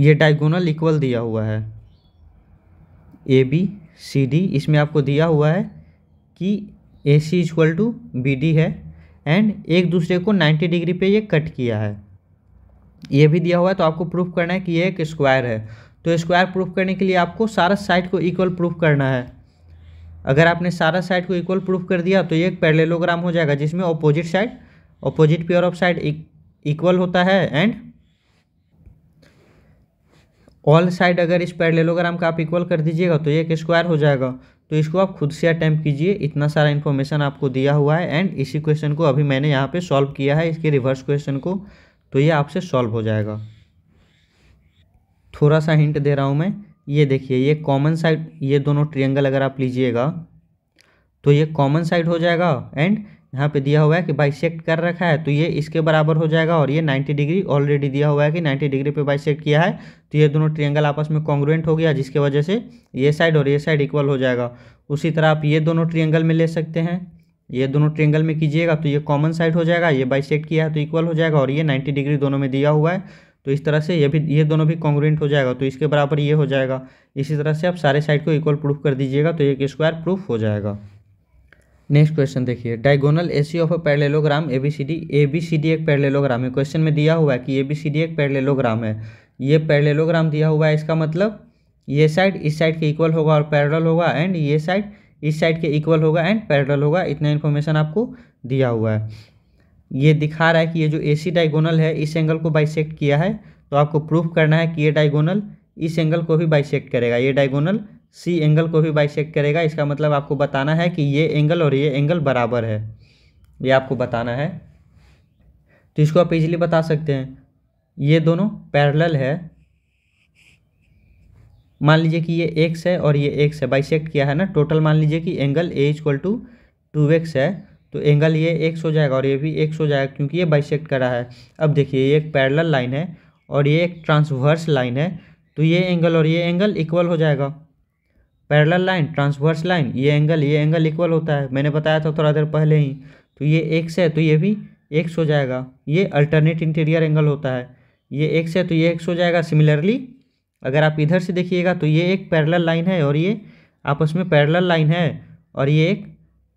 ये डायगोनल इक्वल दिया हुआ है ए बी सी डी इसमें आपको दिया हुआ है कि A C equal to B D है एंड एक दूसरे को 90 डिग्री पे ये कट किया है ये भी दिया हुआ है तो आपको प्रूफ करना है कि ये एक स्क्वायर है तो स्क्वायर प्रूफ करने के लिए आपको सारा साइड को इक्वल प्रूफ करना है अगर आपने सारा साइड को इक्वल प्रूफ कर दिया तो ये एक पैरेललोग्राम हो जाएगा जिसमें opposite side opposite pair of side equal होता है एंड ऑल साइड अगर इस पैरेललोग्राम का आप इक्वल कर दीजिएगा तो ये एक स्क्वायर हो जाएगा तो इसको आप खुद से अटैम्प्ट कीजिए इतना सारा इन्फॉर्मेशन आपको दिया हुआ है एंड इसी क्वेश्चन को अभी मैंने यहाँ पे सॉल्व किया है इसके रिवर्स क्वेश्चन को तो ये आपसे सॉल्व हो जाएगा थोड़ा सा हिंट दे रहा हूँ मैं ये देखिए ये कॉमन साइड ये दोनों ट्रियंगल अगर आप लीजिएगा तो ये कॉमन साइड हो जाएगा एंड यहाँ पे दिया हुआ है कि बाइसेक्ट कर रखा है तो ये इसके बराबर हो जाएगा और ये 90 डिग्री ऑलरेडी दिया हुआ है कि 90 डिग्री पे बाइसेक्ट किया है तो ये दोनों ट्रिएंगल आपस में कॉन्ग्रुएंट हो गया जिसके वजह से ये साइड और ये साइड इक्वल हो जाएगा उसी तरह आप ये दोनों ट्रायंगल में ले सकते हैं ये दोनों ट्रेंगल में कीजिएगा तो ये कॉमन साइड हो जाएगा ये बाइसेक्ट किया है तो इक्वल हो जाएगा और ये नाइन्टी डिग्री दोनों में दिया हुआ है तो इस तरह से ये भी ये दोनों भी कॉन्ग्रेंट हो जाएगा तो इसके बराबर ये हो जाएगा इसी तरह से आप सारे साइड को इक्वल प्रूफ कर दीजिएगा तो एक स्क्वायर प्रूफ हो जाएगा नेक्स्ट क्वेश्चन देखिए diagonal A C of a parallelogram A B C D A B C D एक पैरेललोग्राम है क्वेश्चन में दिया हुआ है कि ए बी सी डी एक पैरेललोग्राम है ये पैरेललोग्राम दिया हुआ है इसका मतलब ये साइड इस साइड के इक्वल होगा और पैरेलल होगा एंड ये साइड इस साइड के इक्वल होगा एंड पैरेलल होगा इतना इन्फॉर्मेशन आपको दिया हुआ है ये दिखा रहा है कि ये जो ए सी डायगोनल है इस एंगल को बाइसेक्ट किया है तो आपको प्रूफ करना है कि ये डायगोनल इस एंगल को भी बाइसेक्ट करेगा ये डायगोनल सी एंगल को भी बाइसेक्ट करेगा इसका मतलब आपको बताना है कि ये एंगल और ये एंगल बराबर है ये आपको बताना है तो इसको आप इजीली बता सकते हैं ये दोनों पैरेलल है मान लीजिए कि ये एक्स है और ये एक्स है बाइसेक किया है ना टोटल मान लीजिए कि angle A equal to two x है तो एंगल ये एक्स हो जाएगा और ये भी एक्स हो जाएगा क्योंकि ये बाइसेक्ट करा है अब देखिए ये एक पैरेलल लाइन है और ये एक ट्रांसवर्स लाइन है तो ये एंगल और ये एंगल इक्वल हो जाएगा पैरेलल लाइन ट्रांसवर्स लाइन ये एंगल ये एंगल इक्वल होता है मैंने बताया था थोड़ा देर पहले ही तो ये एक्स है तो ये भी एक्स हो जाएगा ये अल्टरनेट इंटीरियर एंगल होता है ये एक्स है तो ये एक्स हो जाएगा सिमिलरली अगर आप इधर से देखिएगा तो ये एक पैरेलल लाइन है और ये आपस में पैरेलल लाइन है और ये एक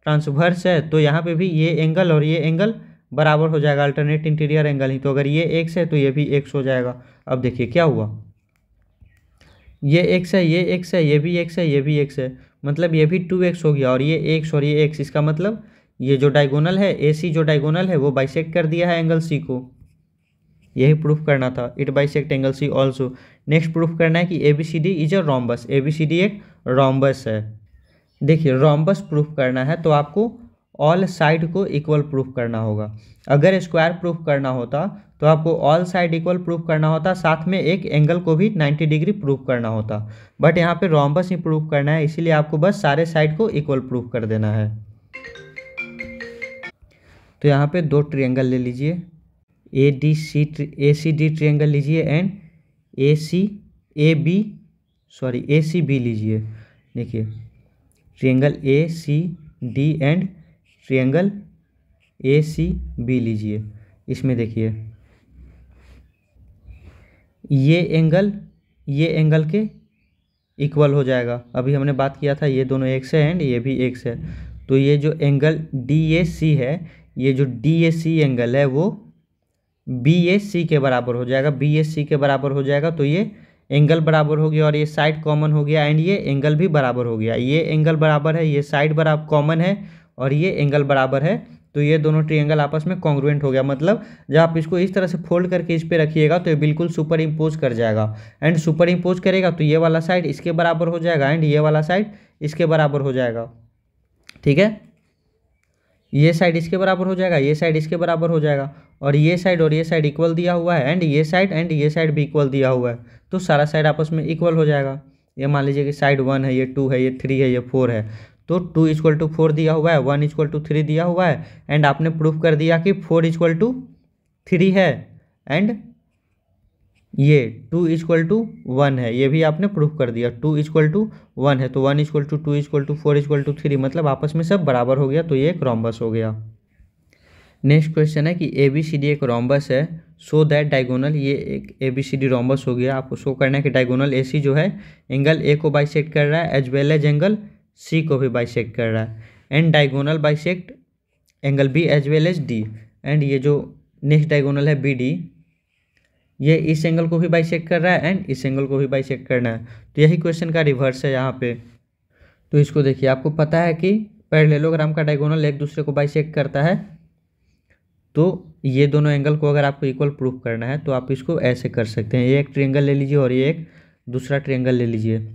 ट्रांसवर्स है तो यहाँ पे भी ये एंगल और ये एंगल बराबर हो जाएगा अल्टरनेट इंटीरियर एंगल ही तो अगर ये एक्स है तो ये भी एक्स हो जाएगा अब देखिए क्या हुआ ये एक्स है ये एक्स है ये भी एक्स है ये भी एक्स है मतलब ये भी टू एक्स हो गया और ये एक्स और ये एक्स इसका मतलब ये जो डायगोनल है ए सी जो डायगोनल है वो बाइसेक कर दिया है एंगल सी को यही प्रूफ करना था it bisect angle C also next proof करना है कि A B C D is a rhombus A B C D एक रॉम्बस है देखिए रॉम्बस प्रूफ करना है तो आपको ऑल साइड को इक्वल प्रूफ करना होगा अगर स्क्वायर प्रूफ करना होता तो आपको ऑल साइड इक्वल प्रूफ करना होता साथ में एक एंगल को भी 90 डिग्री प्रूफ करना होता बट यहाँ पे रॉम्बस ही प्रूफ करना है इसीलिए आपको बस सारे साइड को इक्वल प्रूफ कर देना है तो यहाँ पे दो ट्रिएंगल ले लीजिए A D C A C D triangle लीजिए and A C A B sorry A C B लीजिए देखिए angle A C D and triangle A C B लीजिए इसमें देखिए ये एंगल ये एंगल के इक्वल हो जाएगा अभी हमने बात किया था ये दोनों एक से एंड ये भी एक से तो ये जो एंगल डी ए सी है ये जो डी ए सी एंगल है वो बी ए सी के बराबर हो जाएगा बी ए सी के बराबर हो जाएगा तो ये एंगल बराबर हो गया और ये साइड कॉमन हो गया एंड ये एंगल भी बराबर हो गया ये एंगल बराबर है ये साइड बराबर कॉमन है और ये एंगल बराबर है तो ये दोनों ट्रिएंगल आपस में कॉन्ग्रुएंट हो गया मतलब जब आप इसको इस तरह से फोल्ड करके इस पर रखिएगा तो ये बिल्कुल सुपर इम्पोज कर जाएगा एंड सुपर इम्पोज करेगा तो ये वाला साइड इसके बराबर हो जाएगा एंड ये वाला साइड इसके बराबर हो जाएगा ठीक है ये साइड इसके बराबर हो जाएगा ये साइड इसके बराबर हो जाएगा और ये साइड और ये साइड इक्वल दिया हुआ है एंड ये साइड एंड ये साइड भी इक्वल दिया हुआ है तो सारा साइड आपस में इक्वल हो जाएगा ये मान लीजिए कि साइड वन है ये टू है ये थ्री है ये फोर है तो टू इजक्वल टू फोर दिया हुआ है वन इजक्वल टू थ्री दिया हुआ है एंड आपने प्रूफ कर दिया कि फोर इजक्ल टू थ्री है एंड ये टू इजक्वल टू वन है ये भी आपने प्रूफ कर दिया टू इजक्ल टू वन है तो one equal to two equal to four equal to three मतलब आपस में सब बराबर हो गया तो ये एक रॉम्बस हो गया नेक्स्ट क्वेश्चन है कि ए बी सी डी एक रॉम्बस है सो दैट डायगोनल ये एक A B C D rhombus हो गया आपको शो करना है कि डायगोनल ए सी जो है एंगल ए को सेट कर रहा है as well as angle C को भी बाइसेक्ट कर रहा है and diagonal bisect angle B as well as D and ये जो नेक्स्ट डायगोनल है बी डी ये इस एंगल को भी बाइसेक्ट कर रहा है एंड इस एंगल को भी बाइसेक्ट करना है तो यही क्वेश्चन का रिवर्स है यहाँ पे तो इसको देखिए आपको पता है कि पैरेललोग्राम का डायगोनल एक दूसरे को बाइसेक्ट करता है तो ये दोनों एंगल को अगर आपको इक्वल प्रूफ करना है तो आप इसको ऐसे कर सकते हैं ये एक ट्रेंगल ले लीजिए और ये एक दूसरा ट्रेंगल ले लीजिए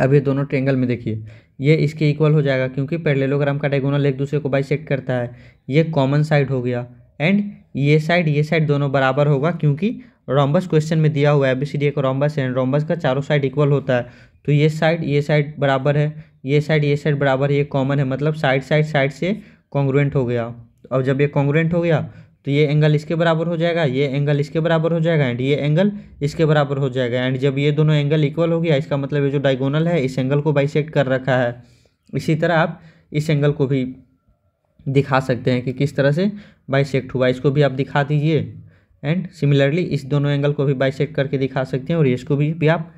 अब ये दोनों ट्रेंगल में देखिए ये इसके इक्वल हो जाएगा क्योंकि पेरेलोग्राम का डायगोनल एक दूसरे को बाई करता है ये कॉमन साइड हो गया एंड ये साइड ये साइड दोनों बराबर होगा क्योंकि रोम्बस क्वेश्चन में दिया हुआ है डी एक रोम्बस एंड रोम्बस का चारों साइड इक्वल होता है तो ये साइड ये साइड बराबर है ये साइड ये साइड बराबर है ये कॉमन है मतलब साइड साइड साइड से कॉन्ग्रुएंट हो गया और जब ये कॉन्ग्रुएंट हो गया तो ये एंगल इसके बराबर हो जाएगा ये एंगल इसके बराबर हो जाएगा एंड ये एंगल इसके बराबर हो जाएगा एंड जब ये दोनों एंगल इक्वल हो गया इसका मतलब ये जो डायगोनल है इस एंगल को बाइसेक्ट कर रखा है इसी तरह आप इस एंगल को भी दिखा सकते हैं कि किस तरह से बाइसेक्ट हुआ इसको भी आप दिखा दीजिए एंड सिमिलरली इस दोनों एंगल को भी बाइसेक्ट करके दिखा सकते हैं और इसको भी, भी आप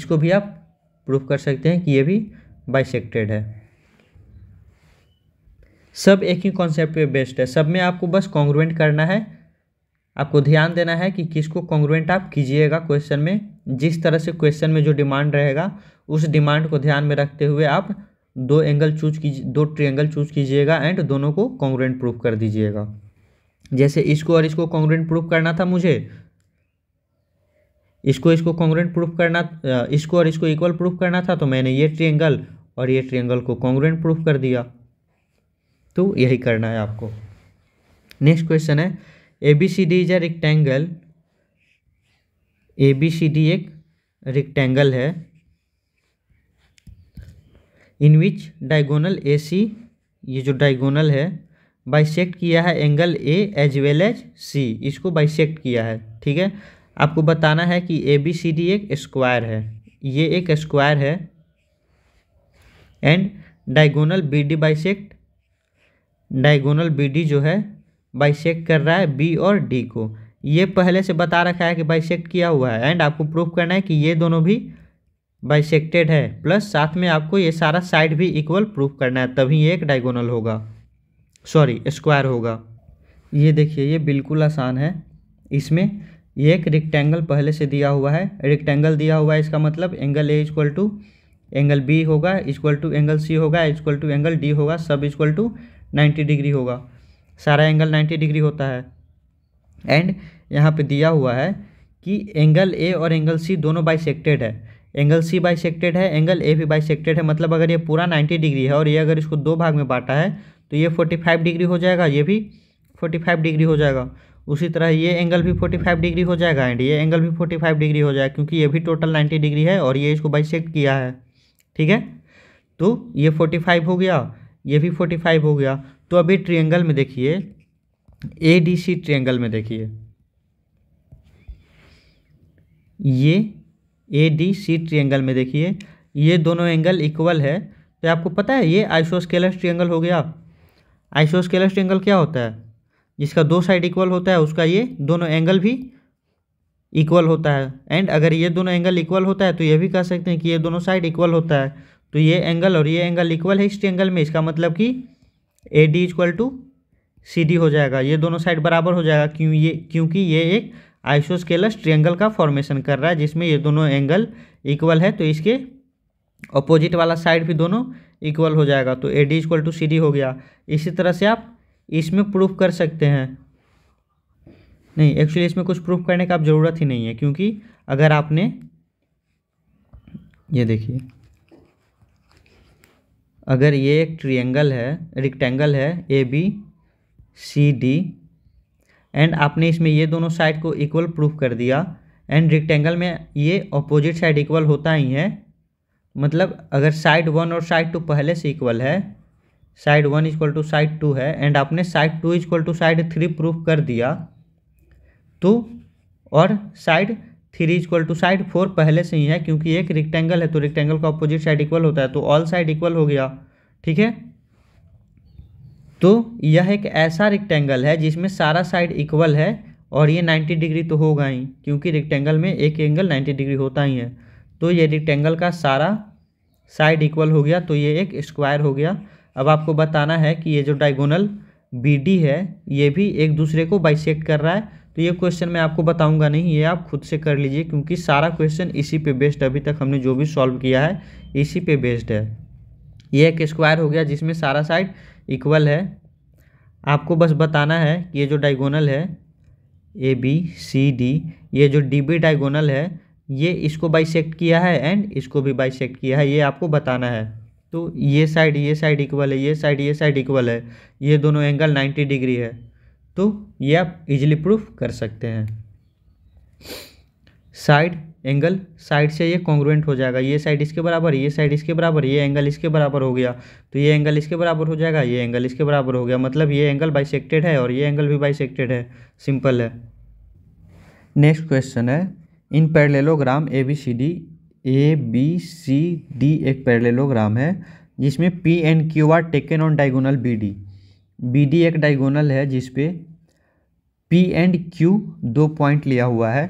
इसको भी आप प्रूफ कर सकते हैं कि ये भी बाइसेकटेड है सब एक ही कॉन्सेप्ट पे बेस्ड है सब में आपको बस कॉन्ग्रुएंट करना है आपको ध्यान देना है कि किसको कॉन्ग्रुएंट आप कीजिएगा क्वेश्चन में जिस तरह से क्वेश्चन में जो डिमांड रहेगा उस डिमांड को ध्यान में रखते हुए आप दो एंगल चूज कीजिए दो ट्रिएंगल चूज कीजिएगा एंड दोनों को कॉन्ग्रुएंट प्रूफ कर दीजिएगा जैसे इसको और इसको कॉन्ग्रुएंट प्रूफ करना था मुझे इसको इसको कॉन्ग्रुएंट प्रूफ करना इसको और इसको इक्वल प्रूफ करना था तो मैंने ये ट्रिएंगल और ये ट्रिएंगल को कॉन्ग्रुएंट प्रूफ कर दिया तो यही करना है आपको नेक्स्ट क्वेश्चन है A B C D is a rectangle A B C D एक रिक्टेंगल है इन विच डायगोनल ए सी ये जो डायगोनल है बाइसेक्ट किया है angle A as well as C इसको बाइसेक्ट किया है ठीक है आपको बताना है कि ए बी सी डी एक स्क्वायर है ये एक स्क्वायर है and diagonal B D bisect diagonal B D जो है बाइसेक कर रहा है बी और डी को ये पहले से बता रखा है कि बाइसेक्ट किया हुआ है एंड आपको प्रूफ करना है कि ये दोनों भी बाइसेकटेड है प्लस साथ में आपको ये सारा साइड भी इक्वल प्रूफ करना है तभी ये एक डायगोनल होगा सॉरी स्क्वायर होगा ये देखिए ये बिल्कुल आसान है इसमें ये एक रिक्टेंगल पहले से दिया हुआ है रिक्टेंगल दिया हुआ है इसका मतलब angle A equal to angle B होगा इक्वल टू एंगल सी होगा इक्वल टू एंगल डी होगा सब इक्वल टू 90 डिग्री होगा सारा एंगल 90 डिग्री होता है एंड यहाँ पे दिया हुआ है कि एंगल ए और एंगल सी दोनों बाइसेक्टेड है एंगल सी बाइसेक्टेड है एंगल ए भी बाइसेक्टेड है मतलब अगर ये पूरा 90 डिग्री है और ये अगर इसको दो भाग में बांटा है तो ये 45 डिग्री हो जाएगा ये भी 45 डिग्री हो जाएगा उसी तरह ये एंगल भी 45 डिग्री हो जाएगा एंड ये एंगल भी 45 डिग्री हो जाएगा क्योंकि ये भी टोटल 90 डिग्री है और ये इसको बाइसेक्ट किया है ठीक है तो ये 45 हो गया ये भी फोर्टी फाइव हो गया तो अभी ट्रियंगल में देखिए ए डी सी ट्रियंगल में देखिए ये ए डी सी ट्रियंगल में देखिए ये दोनों एंगल इक्वल है तो आपको पता है ये आइसोस्केलस ट्रियंगल हो गया आइसोस्केलस ट्रियंगल क्या होता है जिसका दो साइड इक्वल होता है उसका ये दोनों एंगल भी इक्वल होता है एंड अगर ये दोनों एंगल इक्वल होता है तो ये भी कह सकते हैं कि ये दोनों साइड इक्वल होता है तो ये एंगल और ये एंगल इक्वल है इस ट्रेंगल में इसका मतलब कि A D equal to C D हो जाएगा ये दोनों साइड बराबर हो जाएगा क्यों ये क्योंकि ये एक आइसोस्केलस ट्रेंगल का फॉर्मेशन कर रहा है जिसमें ये दोनों एंगल इक्वल है तो इसके अपोजिट वाला साइड भी दोनों इक्वल हो जाएगा तो A D equal to C D हो गया इसी तरह से आप इसमें प्रूफ कर सकते हैं नहीं एक्चुअली इसमें कुछ प्रूफ करने का आप ज़रूरत ही नहीं है क्योंकि अगर आपने ये देखिए अगर ये एक ट्रिएंगल है रिक्टेंगल है A B C D and आपने इसमें ये दोनों साइड को इक्वल प्रूफ कर दिया एंड रिक्टेंगल में ये अपोजिट साइड इक्वल होता ही है मतलब अगर साइड वन और साइड टू पहले से इक्वल है side one equal to side two है एंड आपने side two equal to side three proof कर दिया तो और side three equal to side four पहले से ही है क्योंकि एक रिक्टेंगल है तो रिक्टेंगल का अपोजिट साइड इक्वल होता है तो ऑल साइड इक्वल हो गया ठीक है तो यह एक ऐसा रिक्टेंगल है जिसमें सारा साइड इक्वल है और ये 90 डिग्री तो होगा ही क्योंकि रिक्टेंगल में एक एंगल 90 डिग्री होता ही है तो ये रिक्टेंगल का सारा साइड इक्वल हो गया तो ये एक स्क्वायर हो गया अब आपको बताना है कि ये जो डायगोनल बी है ये भी एक दूसरे को बाइसेक्ट कर रहा है तो ये क्वेश्चन मैं आपको बताऊंगा नहीं ये आप खुद से कर लीजिए क्योंकि सारा क्वेश्चन इसी पे बेस्ड अभी तक हमने जो भी सॉल्व किया है इसी पे बेस्ड है ये एक स्क्वायर हो गया जिसमें सारा साइड इक्वल है आपको बस बताना है कि ये जो डायगोनल है ए बी सी डी ये जो डी बी डायगोनल है ये इसको बाइसेक्ट किया है एंड इसको भी बाइसेक्ट किया है ये आपको बताना है तो ये साइड ये साइड इक्वल है ये साइड ये साइड इक्वल है ये दोनों एंगल नाइन्टी डिग्री है तो ये आप इजीली प्रूफ कर सकते हैं साइड एंगल साइड से ये कॉन्ग्रुएंट हो जाएगा ये साइड इसके बराबर ये साइड इसके बराबर ये एंगल इसके बराबर हो गया तो ये एंगल इसके बराबर हो जाएगा ये एंगल इसके बराबर हो गया मतलब ये एंगल बाइसेक्टेड है और ये एंगल भी बाइसेक्टेड है सिंपल है नेक्स्ट क्वेश्चन है in parallelogram A B C D A B C D एक पैरेललोग्राम है जिसमें P and Q are taken on diagonal B D B D एक डायगोनल है जिसपे पी एंड क्यू दो पॉइंट लिया हुआ है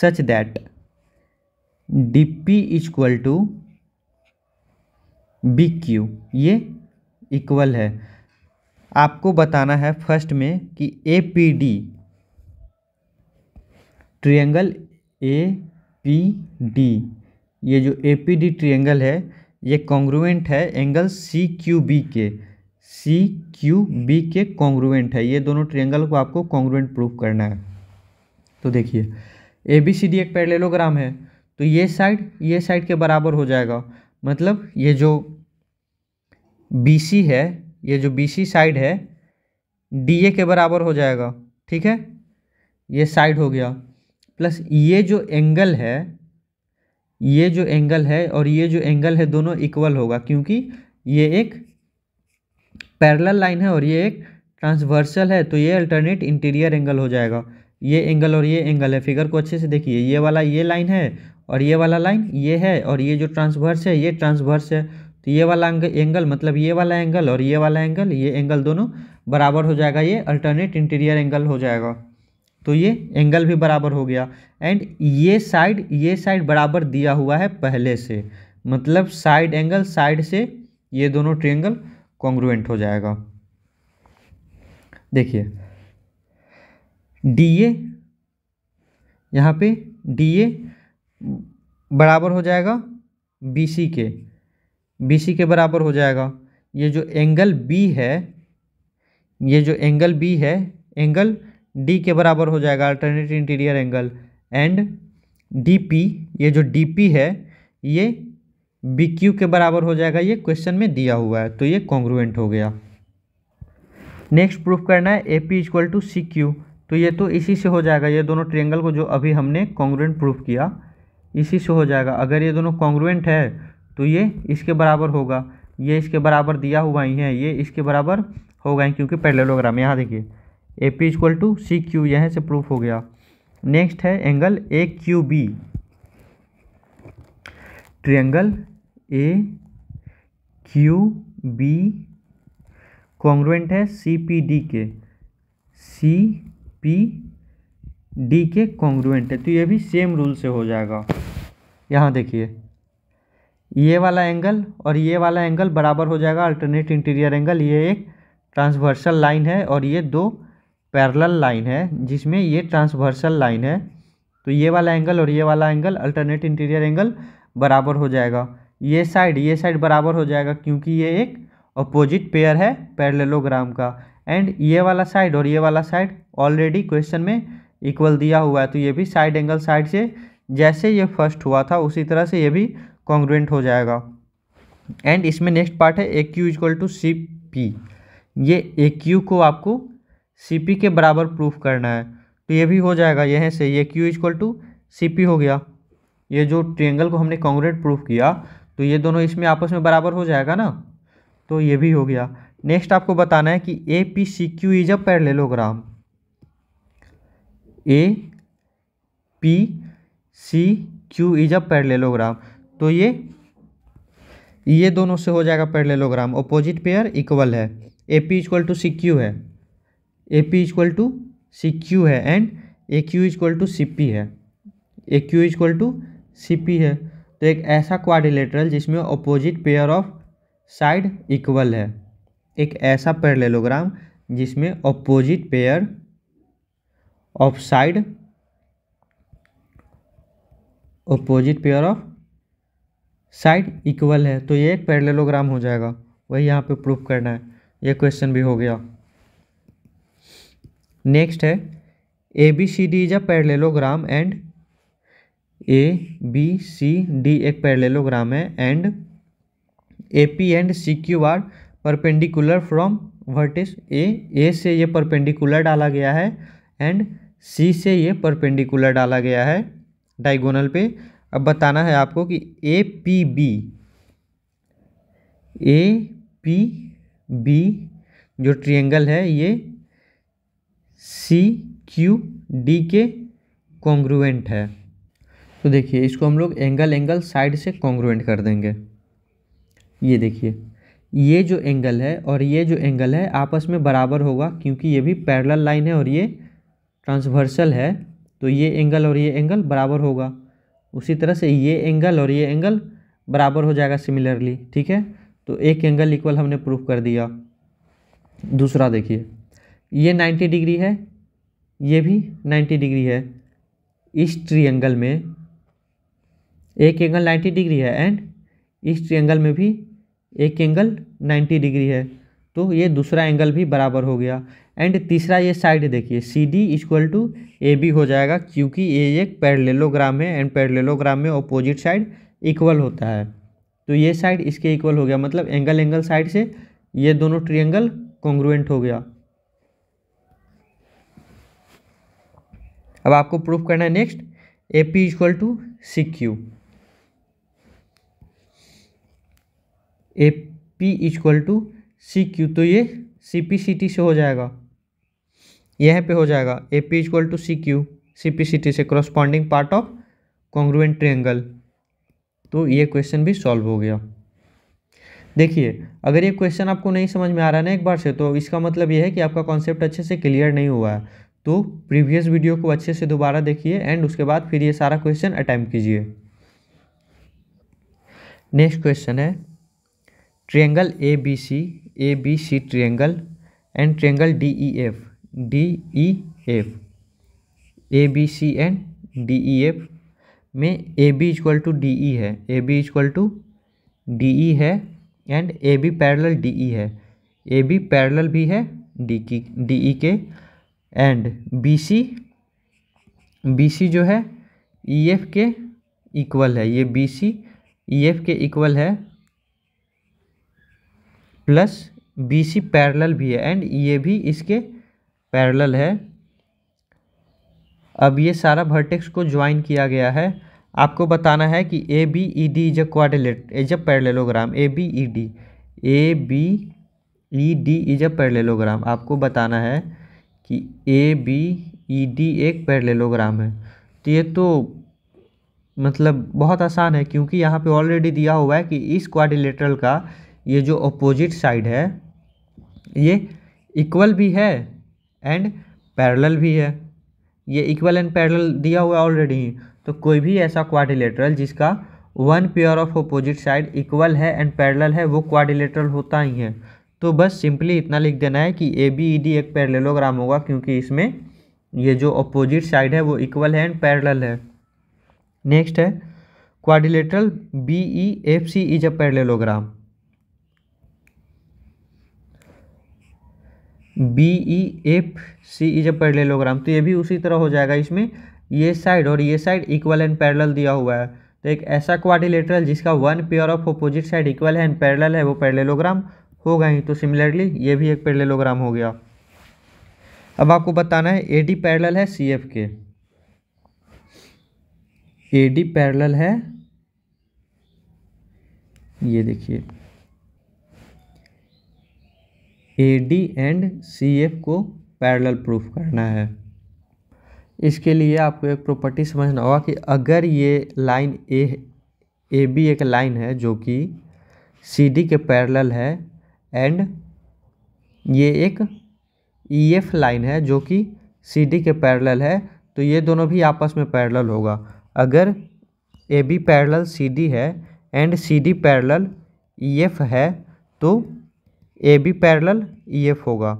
such that D P equal to B Q ये इक्वल है आपको बताना है फर्स्ट में कि A P D triangle A P D ये जो ए पी डी ट्रिएंगल है ये कॉन्ग्रुएंट है एंगल सी क्यू बी के सी क्यू बी के कॉन्ग्रुवेंट है ये दोनों ट्रेंगल को आपको कॉन्ग्रुवेंट प्रूफ करना है तो देखिए ए बी सी डी एक पैरेललोग्राम है तो ये साइड ये साइड के बराबर हो जाएगा मतलब ये जो बी सी है ये जो बी सी साइड है डी ए के बराबर हो जाएगा ठीक है ये साइड हो गया प्लस ये जो एंगल है ये जो एंगल है और ये जो एंगल है दोनों इक्वल होगा क्योंकि ये एक पैरेलल लाइन है और ये एक ट्रांसवर्सल है तो ये अल्टरनेट इंटीरियर एंगल हो जाएगा ये एंगल और ये एंगल है फिगर को अच्छे से देखिए ये वाला ये लाइन है और ये वाला लाइन ये है और ये जो ट्रांसवर्स है ये ट्रांसवर्स है तो ये वाला एंगल मतलब ये वाला एंगल और ये वाला एंगल ये एंगल दोनों बराबर हो जाएगा ये अल्टरनेट इंटीरियर एंगल हो जाएगा तो ये एंगल भी बराबर हो गया एंड ये साइड ये साइड बराबर दिया हुआ है पहले से मतलब साइड एंगल साइड से ये दोनों ट्रेंगल कॉन्ग्रुएंट हो जाएगा देखिए डी ए यहाँ पे डी ए बराबर हो जाएगा बी सी के बी सी के बराबर हो जाएगा ये जो एंगल बी है ये जो एंगल बी है एंगल डी के बराबर हो जाएगा alternate interior angle and D P ये जो डी पी है ये बी क्यू के बराबर हो जाएगा ये क्वेश्चन में दिया हुआ है तो ये कॉन्ग्रुएंट हो गया नेक्स्ट प्रूफ करना है A P equal to C Q तो ये तो इसी से हो जाएगा ये दोनों ट्रेंगल को जो अभी हमने कॉन्ग्रुएंट प्रूफ किया इसी से हो जाएगा अगर ये दोनों कॉन्ग्रुएंट है तो ये इसके बराबर होगा ये इसके बराबर दिया हुआ ही है ये इसके बराबर हो गए क्योंकि पैरेललोग्राम यहाँ देखिए A P equal to C Q यहाँ से प्रूफ हो गया नेक्स्ट है angle A Q B triangle A Q B congruent है सी पी डी के सी पी डी के कॉन्ग्रुएंट है तो ये भी सेम रूल से हो जाएगा यहाँ देखिए ये वाला एंगल और ये वाला एंगल बराबर हो जाएगा अल्टरनेट इंटीरियर एंगल ये एक ट्रांसवर्सल लाइन है और ये दो पैरेलल लाइन है जिसमें ये ट्रांसवर्सल लाइन है तो ये वाला एंगल और ये वाला एंगल अल्टरनेट इंटीरियर एंगल बराबर हो जाएगा ये साइड ये साइड बराबर हो जाएगा क्योंकि ये एक अपोजिट पेयर है पैरलेलोग्राम का एंड ये वाला साइड और ये वाला साइड ऑलरेडी क्वेश्चन में इक्वल दिया हुआ है तो ये भी साइड एंगल साइड से जैसे ये फर्स्ट हुआ था उसी तरह से ये भी कॉन्ग्रेंट हो जाएगा एंड इसमें नेक्स्ट पार्ट है A Q equal to C P ये ए क्यू को आपको सी पी के बराबर प्रूफ करना है तो ये भी हो जाएगा यहीं से ये Q equal to C P हो गया ये जो ट्रेंगल को हमने कॉन्ग्रेट प्रूफ किया तो ये दोनों इसमें आपस में बराबर हो जाएगा ना तो ये भी हो गया नेक्स्ट आपको बताना है कि A P C Q is a parallelogram A P C Q is a parallelogram तो ये ये दोनों से हो जाएगा पैरलेलोग्राम ऑपोजिट पेयर इक्वल है A P equal to C Q है A P equal to C Q है and A Q equal to C P है A Q equal to C P है तो एक ऐसा क्वारिलेटरल जिसमें opposite pair of side equal है एक ऐसा पैरेललोग्राम जिसमें opposite pair of side opposite pair of side equal है तो ये एक पैरेललोग्राम हो जाएगा वही यहाँ पे प्रूफ करना है ये क्वेश्चन भी हो गया नेक्स्ट है A B C D is a parallelogram and A B C D एक पैरेललोग्राम है and A P and C Q are perpendicular from vertex A A से ये परपेंडिकुलर डाला गया है एंड सी से ये परपेंडिकुलर डाला गया है डायगोनल पे अब बताना है आपको कि A P B A P B जो ट्रिएंगल है ये सी क्यू डी के कॉन्ग्रुएंट है तो देखिए इसको हम लोग एंगल एंगल साइड से कॉन्ग्रुएंट कर देंगे ये देखिए ये जो एंगल है और ये जो एंगल है आपस में बराबर होगा क्योंकि ये भी पैरेलल लाइन है और ये ट्रांसवर्सल है तो ये एंगल और ये एंगल बराबर होगा उसी तरह से ये एंगल और ये एंगल बराबर हो जाएगा सिमिलरली ठीक है तो एक एंगल इक्वल हमने प्रूफ कर दिया दूसरा देखिए ये 90 डिग्री है ये भी 90 डिग्री है इस ट्रीएंगल में एक एंगल नाइन्टी डिग्री है एंड इस ट्रेंगल में भी एक एंगल नाइन्टी डिग्री है तो ये दूसरा एंगल भी बराबर हो गया एंड तीसरा ये साइड देखिए C D equal to A B हो जाएगा क्योंकि ये एक पैरलेलोग्राम है एंड पैरलेलोग्राम में ऑपोजिट साइड इक्वल होता है तो ये साइड इसके इक्वल हो गया मतलब एंगल एंगल साइड से ये दोनों ट्रिएंगल कॉन्ग्रुएंट हो गया अब आपको प्रूफ करना है next A P equal to C Q A P equal to C Q तो ये सी पी सी टी से हो जाएगा यहाँ पे हो जाएगा A P equal to C Q C P C T से corresponding part of congruent triangle तो ये क्वेश्चन भी सॉल्व हो गया देखिए अगर ये क्वेश्चन आपको नहीं समझ में आ रहा है ना एक बार से तो इसका मतलब ये है कि आपका कॉन्सेप्ट अच्छे से क्लियर नहीं हुआ है तो प्रीवियस वीडियो को अच्छे से दोबारा देखिए एंड उसके बाद फिर ये सारा क्वेश्चन अटैम्प्ट कीजिए नेक्स्ट क्वेश्चन है triangle A B C A B C triangle and triangle D E F D E F A B C and D E F में A B equal to D E है A B equal to D E है and A B parallel D E है A B parallel भी है D की D E के and B C B C जो है ई e, एफ के इक्वल है ये बी सी ई एफ के इक्वल है प्लस बी सी पैरल भी है एंड ये भी इसके पैरल है अब ये सारा वर्टेक्स को ज्वाइन किया गया है आपको बताना है कि A B E D is a quadrilateral is a parallelogram A B E D A B E D is a parallelogram आपको बताना है कि ए बी ई डी एक पैरलेलोग्राम है तो ये तो मतलब बहुत आसान है क्योंकि यहाँ पे ऑलरेडी दिया हुआ है कि इस क्वारिलेटरल का ये जो अपोजिट साइड है ये इक्वल भी है एंड पैरेलल भी है ये इक्वल एंड पैरेलल दिया हुआ ऑलरेडी तो कोई भी ऐसा क्वाडिलेटरल जिसका one pair of opposite side equal है एंड पैरेलल है वो क्वाडिलेटरल होता ही है तो बस सिंपली इतना लिख देना है कि ए बी ई डी एक पैरेललोग्राम होगा क्योंकि इसमें ये जो अपोजिट साइड है वो इक्वल है एंड पैरेलल है नेक्स्ट है quadrilateral B E F C is a parallelogram B E F C E जब पैरेललोग्राम तो ये भी उसी तरह हो जाएगा इसमें ये साइड और ये साइड इक्वल एंड पैरेलल दिया हुआ है तो एक ऐसा क्वारिलेटरल जिसका one pair of opposite side equal है एंड पैरेलल है वो पैरेललोग्राम होगा ही तो सिमिलरली ये भी एक पैरेललोग्राम हो गया अब आपको बताना है ए डी पैरेलल है सी एफ के ए डी पैरेलल है ये देखिए A D and C F को पैरेलल प्रूफ करना है इसके लिए आपको एक प्रॉपर्टी समझना होगा कि अगर ये लाइन ए ए बी एक लाइन है जो कि सी डी के पैरेलल है एंड ये एक ई एफ लाइन है जो कि सी डी के पैरेलल है तो ये दोनों भी आपस में पैरेलल होगा अगर A B parallel C D है and C D parallel E F है तो A B parallel E F होगा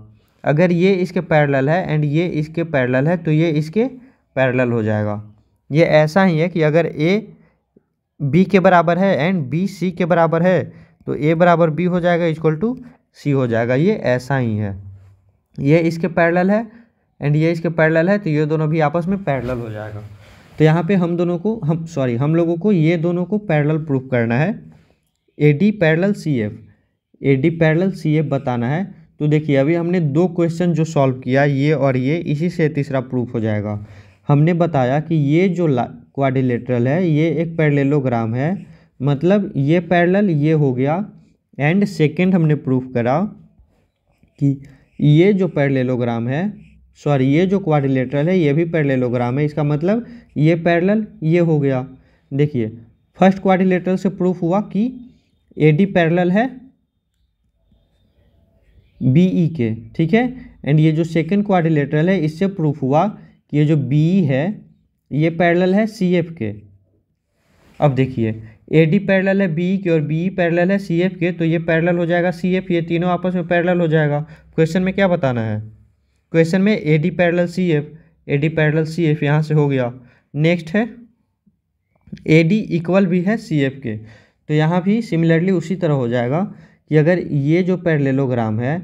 अगर ये इसके पैरल है एंड ये इसके पैरल है तो ये इसके पैरल हो जाएगा ये ऐसा ही है कि अगर ए बी के बराबर है एंड बी सी के बराबर है तो ए बराबर बी हो जाएगा इजक्वल टू सी हो जाएगा ये ऐसा ही है ये इसके पैरल है एंड ये इसके पैरल है तो ये दोनों भी आपस में पैरल हो जाएगा तो यहाँ पे हम दोनों को हम सॉरी हम लोगों को ये दोनों को पैरल प्रूफ करना है A D parallel C F A D parallel C A बताना है तो देखिए अभी हमने दो क्वेश्चन जो सॉल्व किया ये और ये इसी से तीसरा प्रूफ हो जाएगा हमने बताया कि ये जो क्वाडिलेटरल है ये एक पैरलेलोग्राम है मतलब ये पैरल ये हो गया एंड सेकेंड हमने प्रूफ करा कि ये जो पैरलेलोग्राम है सॉरी ये जो क्वाडिलेटरल है ये भी पैरलेलोग्राम है इसका मतलब ये पैरल ये हो गया देखिए फर्स्ट क्वाडिलेटरल से प्रूफ हुआ कि ए डी पैरल है बी ई के ठीक है एंड ये जो सेकेंड क्वारिलेटरल है इससे प्रूफ हुआ कि ये जो बी ई e है ये पैरेलल है सी एफ के अब देखिए ए डी पैरल है बी के e और बी ई पैरल है सी एफ के तो ये पैरल हो जाएगा सी एफ ये तीनों आपस में पैरल हो जाएगा क्वेश्चन में क्या बताना है क्वेश्चन में A D parallel C F A D parallel C F यहाँ से हो गया नेक्स्ट है ए डी इक्वल भी है सी एफ के तो यहाँ भी सिमिलरली उसी तरह हो जाएगा कि अगर ये जो पैरलेलोग्राम है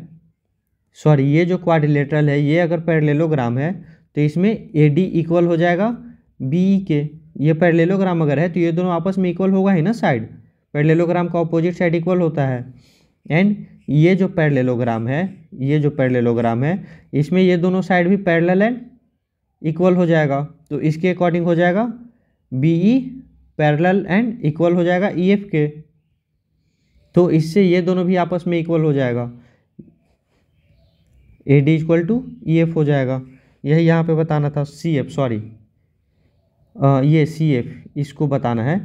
सॉरी ये जो क्वाड्रिलेटरल है ये अगर पैरलेलोग्राम है तो इसमें ए डी इक्वल हो जाएगा बी के e ये पैरलेलोग्राम अगर है तो ये दोनों आपस में इक्वल होगा ही ना साइड पैरलेलोग्राम का ऑपोजिट साइड इक्वल होता है एंड ये जो पैरलेलोग्राम है ये जो पैरलेलोग्राम है इसमें ये दोनों साइड भी पैरल एंड इक्वल हो जाएगा तो इसके अकॉर्डिंग हो जाएगा B E parallel and equal हो जाएगा ई एफ के तो इससे ये दोनों भी आपस में इक्वल हो जाएगा A D equal to E F हो जाएगा यही यहाँ पे बताना था सी एफ सॉरी ये सी एफ इसको बताना है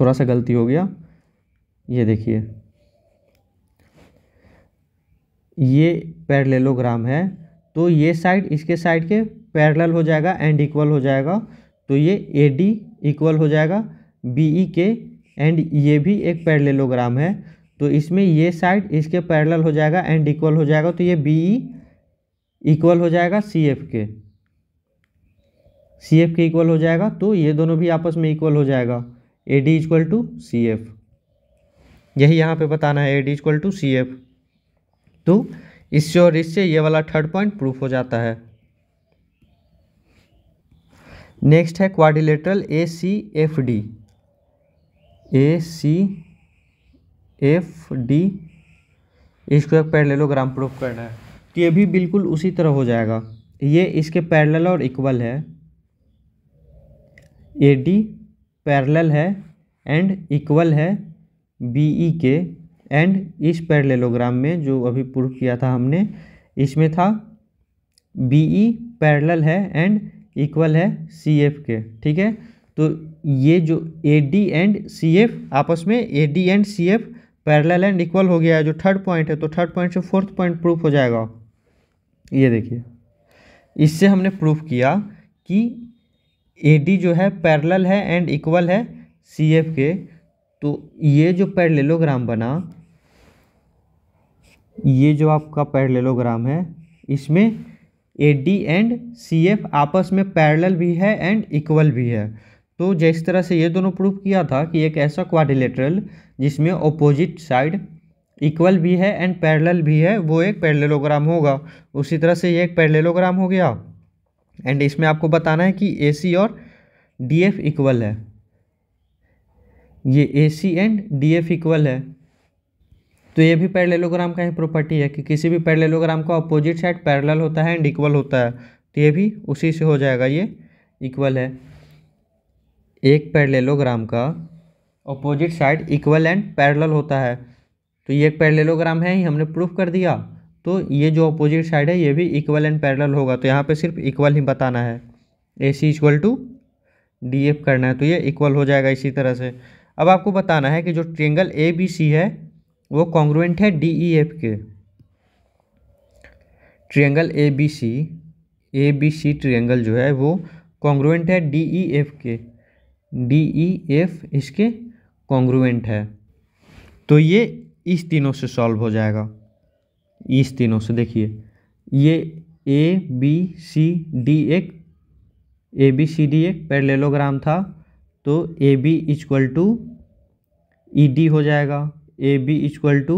थोड़ा सा गलती हो गया ये देखिए ये पैरलेलोग्राम है तो ये साइड इसके साइड के पैरेलल हो जाएगा एंड इक्वल हो जाएगा तो ये ए डी इक्वल हो जाएगा बी ई के एंड ये भी एक पैरलेलोग्राम है तो इसमें ये साइड इसके पैरेलल हो जाएगा एंड इक्वल हो जाएगा तो ये बी इक्वल हो जाएगा सी एफ के सी एफ के इक्वल हो जाएगा तो ये दोनों भी आपस में इक्वल हो जाएगा A D equal to C F यही यहाँ पे बताना है A D equal to C F तो इससे और इससे ये वाला थर्ड पॉइंट प्रूफ हो जाता है नेक्स्ट है quadrilateral A C F D A C F D इसको एक पैरलेलोग्राम ग्राम प्रूफ करना है तो ये भी बिल्कुल उसी तरह हो जाएगा ये इसके पैरेलल और इक्वल है ए डी पैरेलल है एंड इक्वल है बी ई के एंड इस पैरलेलोग्राम में जो अभी प्रूफ किया था हमने इसमें था बी ई पैरेलल है एंड इक्वल है सी एफ के ठीक है तो ये जो A D and C F आपस में A D and C F parallel and equal हो गया है जो थर्ड पॉइंट है तो थर्ड पॉइंट से फोर्थ पॉइंट प्रूफ हो जाएगा ये देखिए इससे हमने प्रूफ किया कि ए डी जो है पैरल है एंड इक्वल है सी एफ के तो ये जो पैरलेलोग्राम बना ये जो आपका पैरलेलोग्राम है इसमें A D and C F आपस में पैरल भी है एंड इक्वल भी है तो जिस तरह से ये दोनों प्रूव किया था कि एक ऐसा क्वारिलेटरल जिसमें ऑपोजिट साइड इक्वल भी है एंड पैरेलल भी है वो एक पैरेललोग्राम होगा उसी तरह से ये एक पैरेललोग्राम हो गया एंड इसमें आपको बताना है कि ए और डी इक्वल है ये ए एंड डी इक्वल है तो ये भी पैरेललोग्राम का ही प्रॉपर्टी है कि किसी भी पैरेललोग्राम का अपोजिट साइड पैरेलल होता है एंड इक्वल होता है तो ये भी उसी से हो जाएगा ये इक्वल है एक पैरलेलोग्राम का opposite side equal and parallel होता है तो ये एक पैरलेलोग्राम है ही हमने प्रूफ कर दिया तो ये जो अपोजिट साइड है ये भी इक्वल एंड पैरेलल होगा तो यहाँ पे सिर्फ इक्वल ही बताना है A C equal to D F करना है तो ये इक्वल हो जाएगा इसी तरह से अब आपको बताना है कि जो ट्रेंगल ए बी सी है वो कॉन्ग्रुएंट है डी ई एफ के triangle A B C A B C triangle जो है वो कॉन्ग्रुएंट है डी ई एफ के डी ई एफ इसके कॉन्ग्रुवेंट है तो ये इस तीनों से सॉल्व हो जाएगा इस तीनों से देखिए ये ए बी सी डी एक ए बी सी डी एक पैरलेलोग्राम था तो A B equal to E D हो जाएगा ए बी इक्वल टू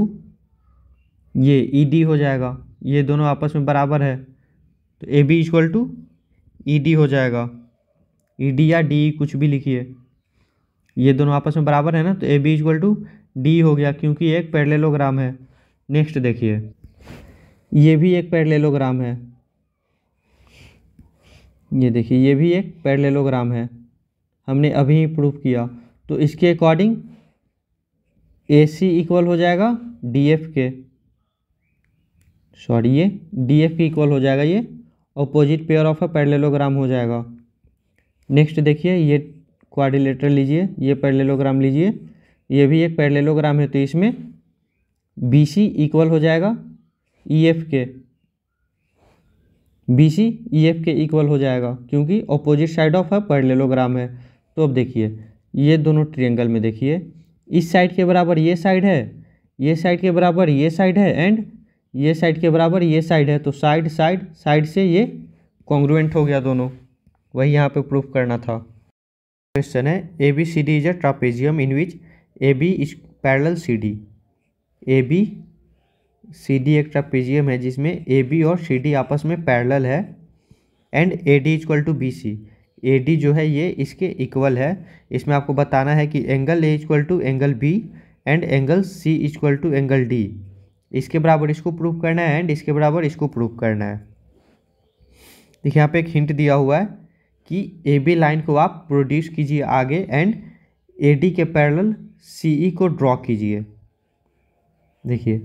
ये ई e डी हो जाएगा ये दोनों आपस में बराबर है तो A B equal to E D हो जाएगा ई e, डी या डी e कुछ भी लिखिए ये दोनों आपस में बराबर है ना तो A B equal to D हो गया क्योंकि एक पैरेललोग्राम है नेक्स्ट देखिए ये भी एक पैरेललोग्राम है ये देखिए ये भी एक पैरेललोग्राम है हमने अभी ही प्रूव किया तो इसके अकॉर्डिंग ए सी इक्वल हो जाएगा डी एफ के सॉरी ये डी एफ के इक्वल हो जाएगा ये opposite pair of a parallelogram हो जाएगा नेक्स्ट देखिए ये क्वारिलेटर लीजिए ये पैरलेलोग्राम लीजिए ये भी एक पैरलेलोग्राम है तो इसमें बी सी इक्वल हो जाएगा ई एफ के बी सी ई एफ के इक्वल हो जाएगा क्योंकि ऑपोजिट साइड ऑफ है पैरलेलोग्राम है तो अब देखिए ये दोनों ट्रिएंगल में देखिए इस साइड के बराबर ये साइड है ये साइड के बराबर ये साइड है एंड ये साइड के बराबर ये साइड है तो साइड साइड साइड से ये कॉन्ग्रुएंट हो गया दोनों वही यहाँ पे प्रूफ करना था क्वेश्चन है A B C D is a trapezium in which A B is parallel C D A B C D एक ट्रापेजियम है जिसमें ए बी और सी डी आपस में पैरल है and A D equal to B C A D जो है ये इसके इक्वल है इसमें आपको बताना है कि angle A equal to angle B and angle C equal to angle D इसके बराबर इसको प्रूफ करना है एंड इसके बराबर इसको प्रूफ करना है देखिए यहाँ पे एक हिंट दिया हुआ है कि ए बी लाइन को आप प्रोड्यूस कीजिए आगे एंड ए डी के पैरेलल सी ई को ड्रॉ कीजिए देखिए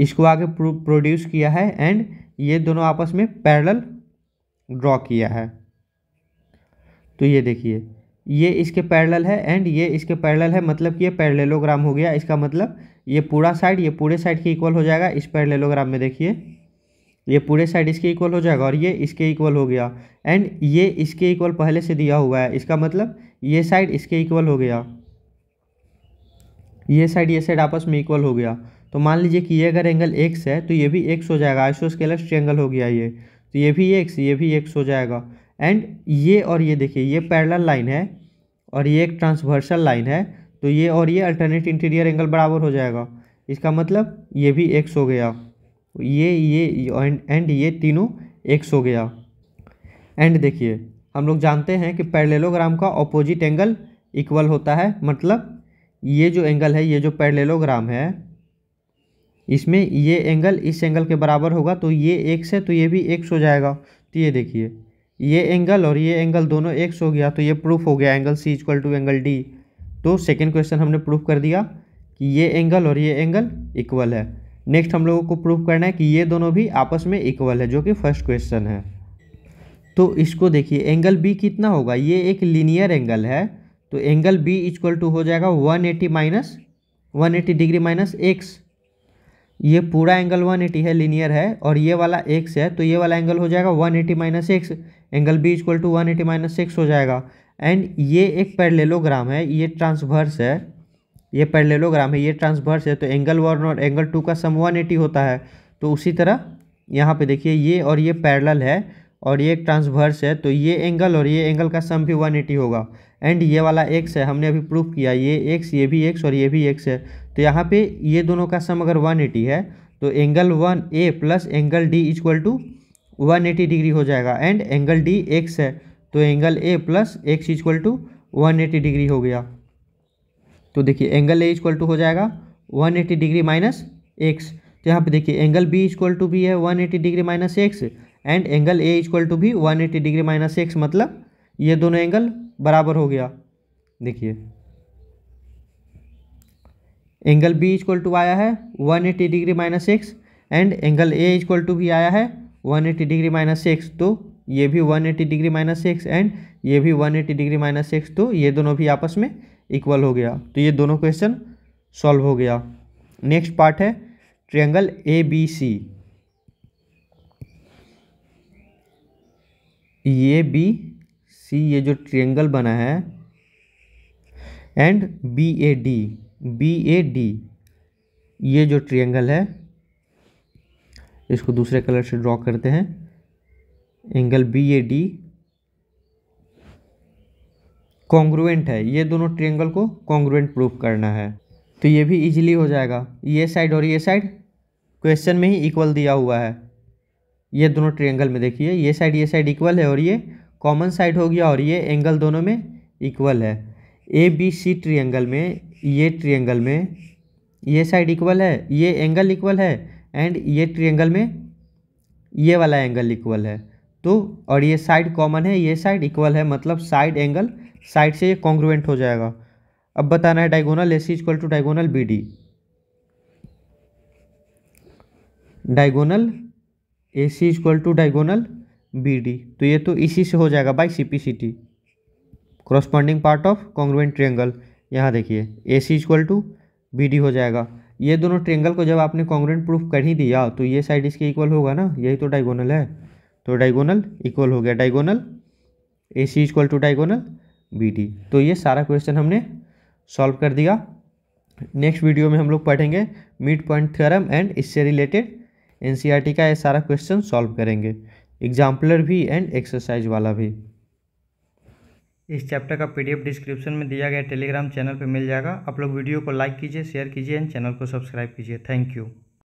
इसको आगे प्रोड्यूस किया है एंड ये दोनों आपस में पैरेलल ड्रॉ किया है तो ये देखिए ये इसके पैरेलल है एंड ये इसके पैरेलल है मतलब कि ये पैरेललोग्राम हो गया इसका मतलब ये पूरा साइड ये पूरे साइड के इक्वल हो जाएगा इस पैरेलोग्राम में देखिए ये पूरे साइड इसके इक्वल हो जाएगा और ये इसके इक्वल हो गया एंड ये इसके इक्वल पहले से दिया हुआ है इसका मतलब ये साइड इसके इक्वल हो गया ये साइड ये साइड आपस में इक्वल हो गया तो मान लीजिए कि ये अगर एंगल एक्स है तो ये भी एक्स हो जाएगा आइसोस्केलर ट्रेंगल हो गया ये तो ये भी एक्स ये भी एक्स हो जाएगा एंड ये और ये देखिए ये पैरल लाइन है और ये एक ट्रांसवर्सल लाइन है तो ये और ये अल्टरनेट इंटीरियर एंगल बराबर हो जाएगा इसका मतलब ये भी एक्स हो गया ये ये एंड ये तीनों एक्स हो गया एंड देखिए हम लोग जानते हैं कि पैरेललोग्राम का ऑपोजिट एंगल इक्वल होता है मतलब ये जो एंगल है ये जो पैरेललोग्राम है इसमें ये एंगल इस एंगल के बराबर होगा तो ये एक्स है तो ये भी एक्स हो जाएगा तो ये देखिए ये एंगल और ये एंगल दोनों एक्स हो गया तो ये प्रूफ हो गया angle C equal to angle D तो सेकेंड क्वेश्चन हमने प्रूफ कर दिया कि ये एंगल और ये एंगल इक्वल है नेक्स्ट हम लोगों को प्रूव करना है कि ये दोनों भी आपस में इक्वल है जो कि फर्स्ट क्वेश्चन है तो इसको देखिए एंगल बी कितना होगा ये एक लीनियर एंगल है तो एंगल बी इक्वल टू हो जाएगा 180 eighty minus one degree minus X ये पूरा एंगल 180 है लीनियर है और ये वाला एक्स है तो ये वाला एंगल हो जाएगा 180 eighty minus X angle B equal to one eighty minus X हो जाएगा एंड ये एक पैरेललोग्राम है ये ट्रांसवर्स है ये पैरलेलोग्राम है ये ट्रांसवर्स है तो एंगल वन और एंगल टू का सम वन एटी होता है तो उसी तरह यहाँ पे देखिए ये और ये पैरेलल है और ये एक ट्रांसवर्स है तो ये एंगल और ये एंगल का सम भी एटी होगा एंड ये वाला एक्स है हमने अभी प्रूफ किया ये एक्स ये भी एक्स और ये भी एक्स है तो यहाँ पर ये दोनों का सम अगर एटी है तो angle one A plus angle D equal to one eighty degree हो जाएगा एंड एंगल डी एक्स है तो angle A plus X equal to one eighty degree हो गया तो देखिए एंगल ए इक्वल टू हो जाएगा one eighty degree minus X तो यहाँ पे देखिए एंगल बी इक्वल टू भी है one eighty degree minus X and angle A equal to भी one eighty degree minus X मतलब ये दोनों एंगल बराबर हो गया देखिए एंगल बी इक्वल टू आया है one eighty degree minus X and angle A equal to भी आया है one eighty degree minus X तो ये भी one eighty degree minus X and ये भी one eighty degree minus X तो ये दोनों भी आपस में इक्वल हो गया तो ये दोनों क्वेश्चन सॉल्व हो गया नेक्स्ट पार्ट है ट्रायंगल ए बी सी ये बी सी ये जो ट्रायंगल बना है and B A D B A D ये जो ट्रायंगल है इसको दूसरे कलर से ड्रॉ करते हैं angle B A D congruent है ये दोनों ट्रेंगल को कॉन्ग्रुएंट प्रूफ करना है तो ये भी इजीली हो जाएगा ये साइड और ये साइड क्वेश्चन में ही इक्वल दिया हुआ है ये दोनों ट्रेंगल में देखिए ये साइड ये साइड इक्वल है और ये कॉमन साइड हो गया और ये एंगल दोनों में इक्वल है ए बी सी ट्रियंगल में ये ट्रियंगल में ये साइड इक्वल है ये एंगल इक्वल है एंड ये ट्रियंगल में ये वाला एंगल इक्वल है तो और ये साइड कॉमन है ये साइड इक्वल है मतलब साइड एंगल साइड से ये कॉन्ग्रुवेंट हो जाएगा अब बताना है diagonal S C equal to diagonal B D diagonal A C equal to diagonal B D तो ये तो इसी से हो जाएगा by C P C T corresponding part of congruent triangle यहाँ देखिए A C equal to B D हो जाएगा ये दोनों ट्रेंगल को जब आपने कॉन्ग्रुवेंट प्रूफ कर ही दिया तो ये साइड इसके इक्वल होगा ना यही तो डायगोनल है तो डायगोनल इक्वल हो गया diagonal A C equal to diagonal B D तो ये सारा क्वेश्चन हमने सॉल्व कर दिया नेक्स्ट वीडियो में हम लोग पढ़ेंगे मिड पॉइंट थ्योरम एंड इससे रिलेटेड एन e का ये सारा क्वेश्चन सॉल्व करेंगे एग्जाम्पलर भी एंड एक्सरसाइज वाला भी इस चैप्टर का पीडीएफ डिस्क्रिप्शन में दिया गया टेलीग्राम चैनल पर मिल जाएगा आप लोग वीडियो को लाइक कीजिए शेयर कीजिए एंड चैनल को सब्सक्राइब कीजिए थैंक यू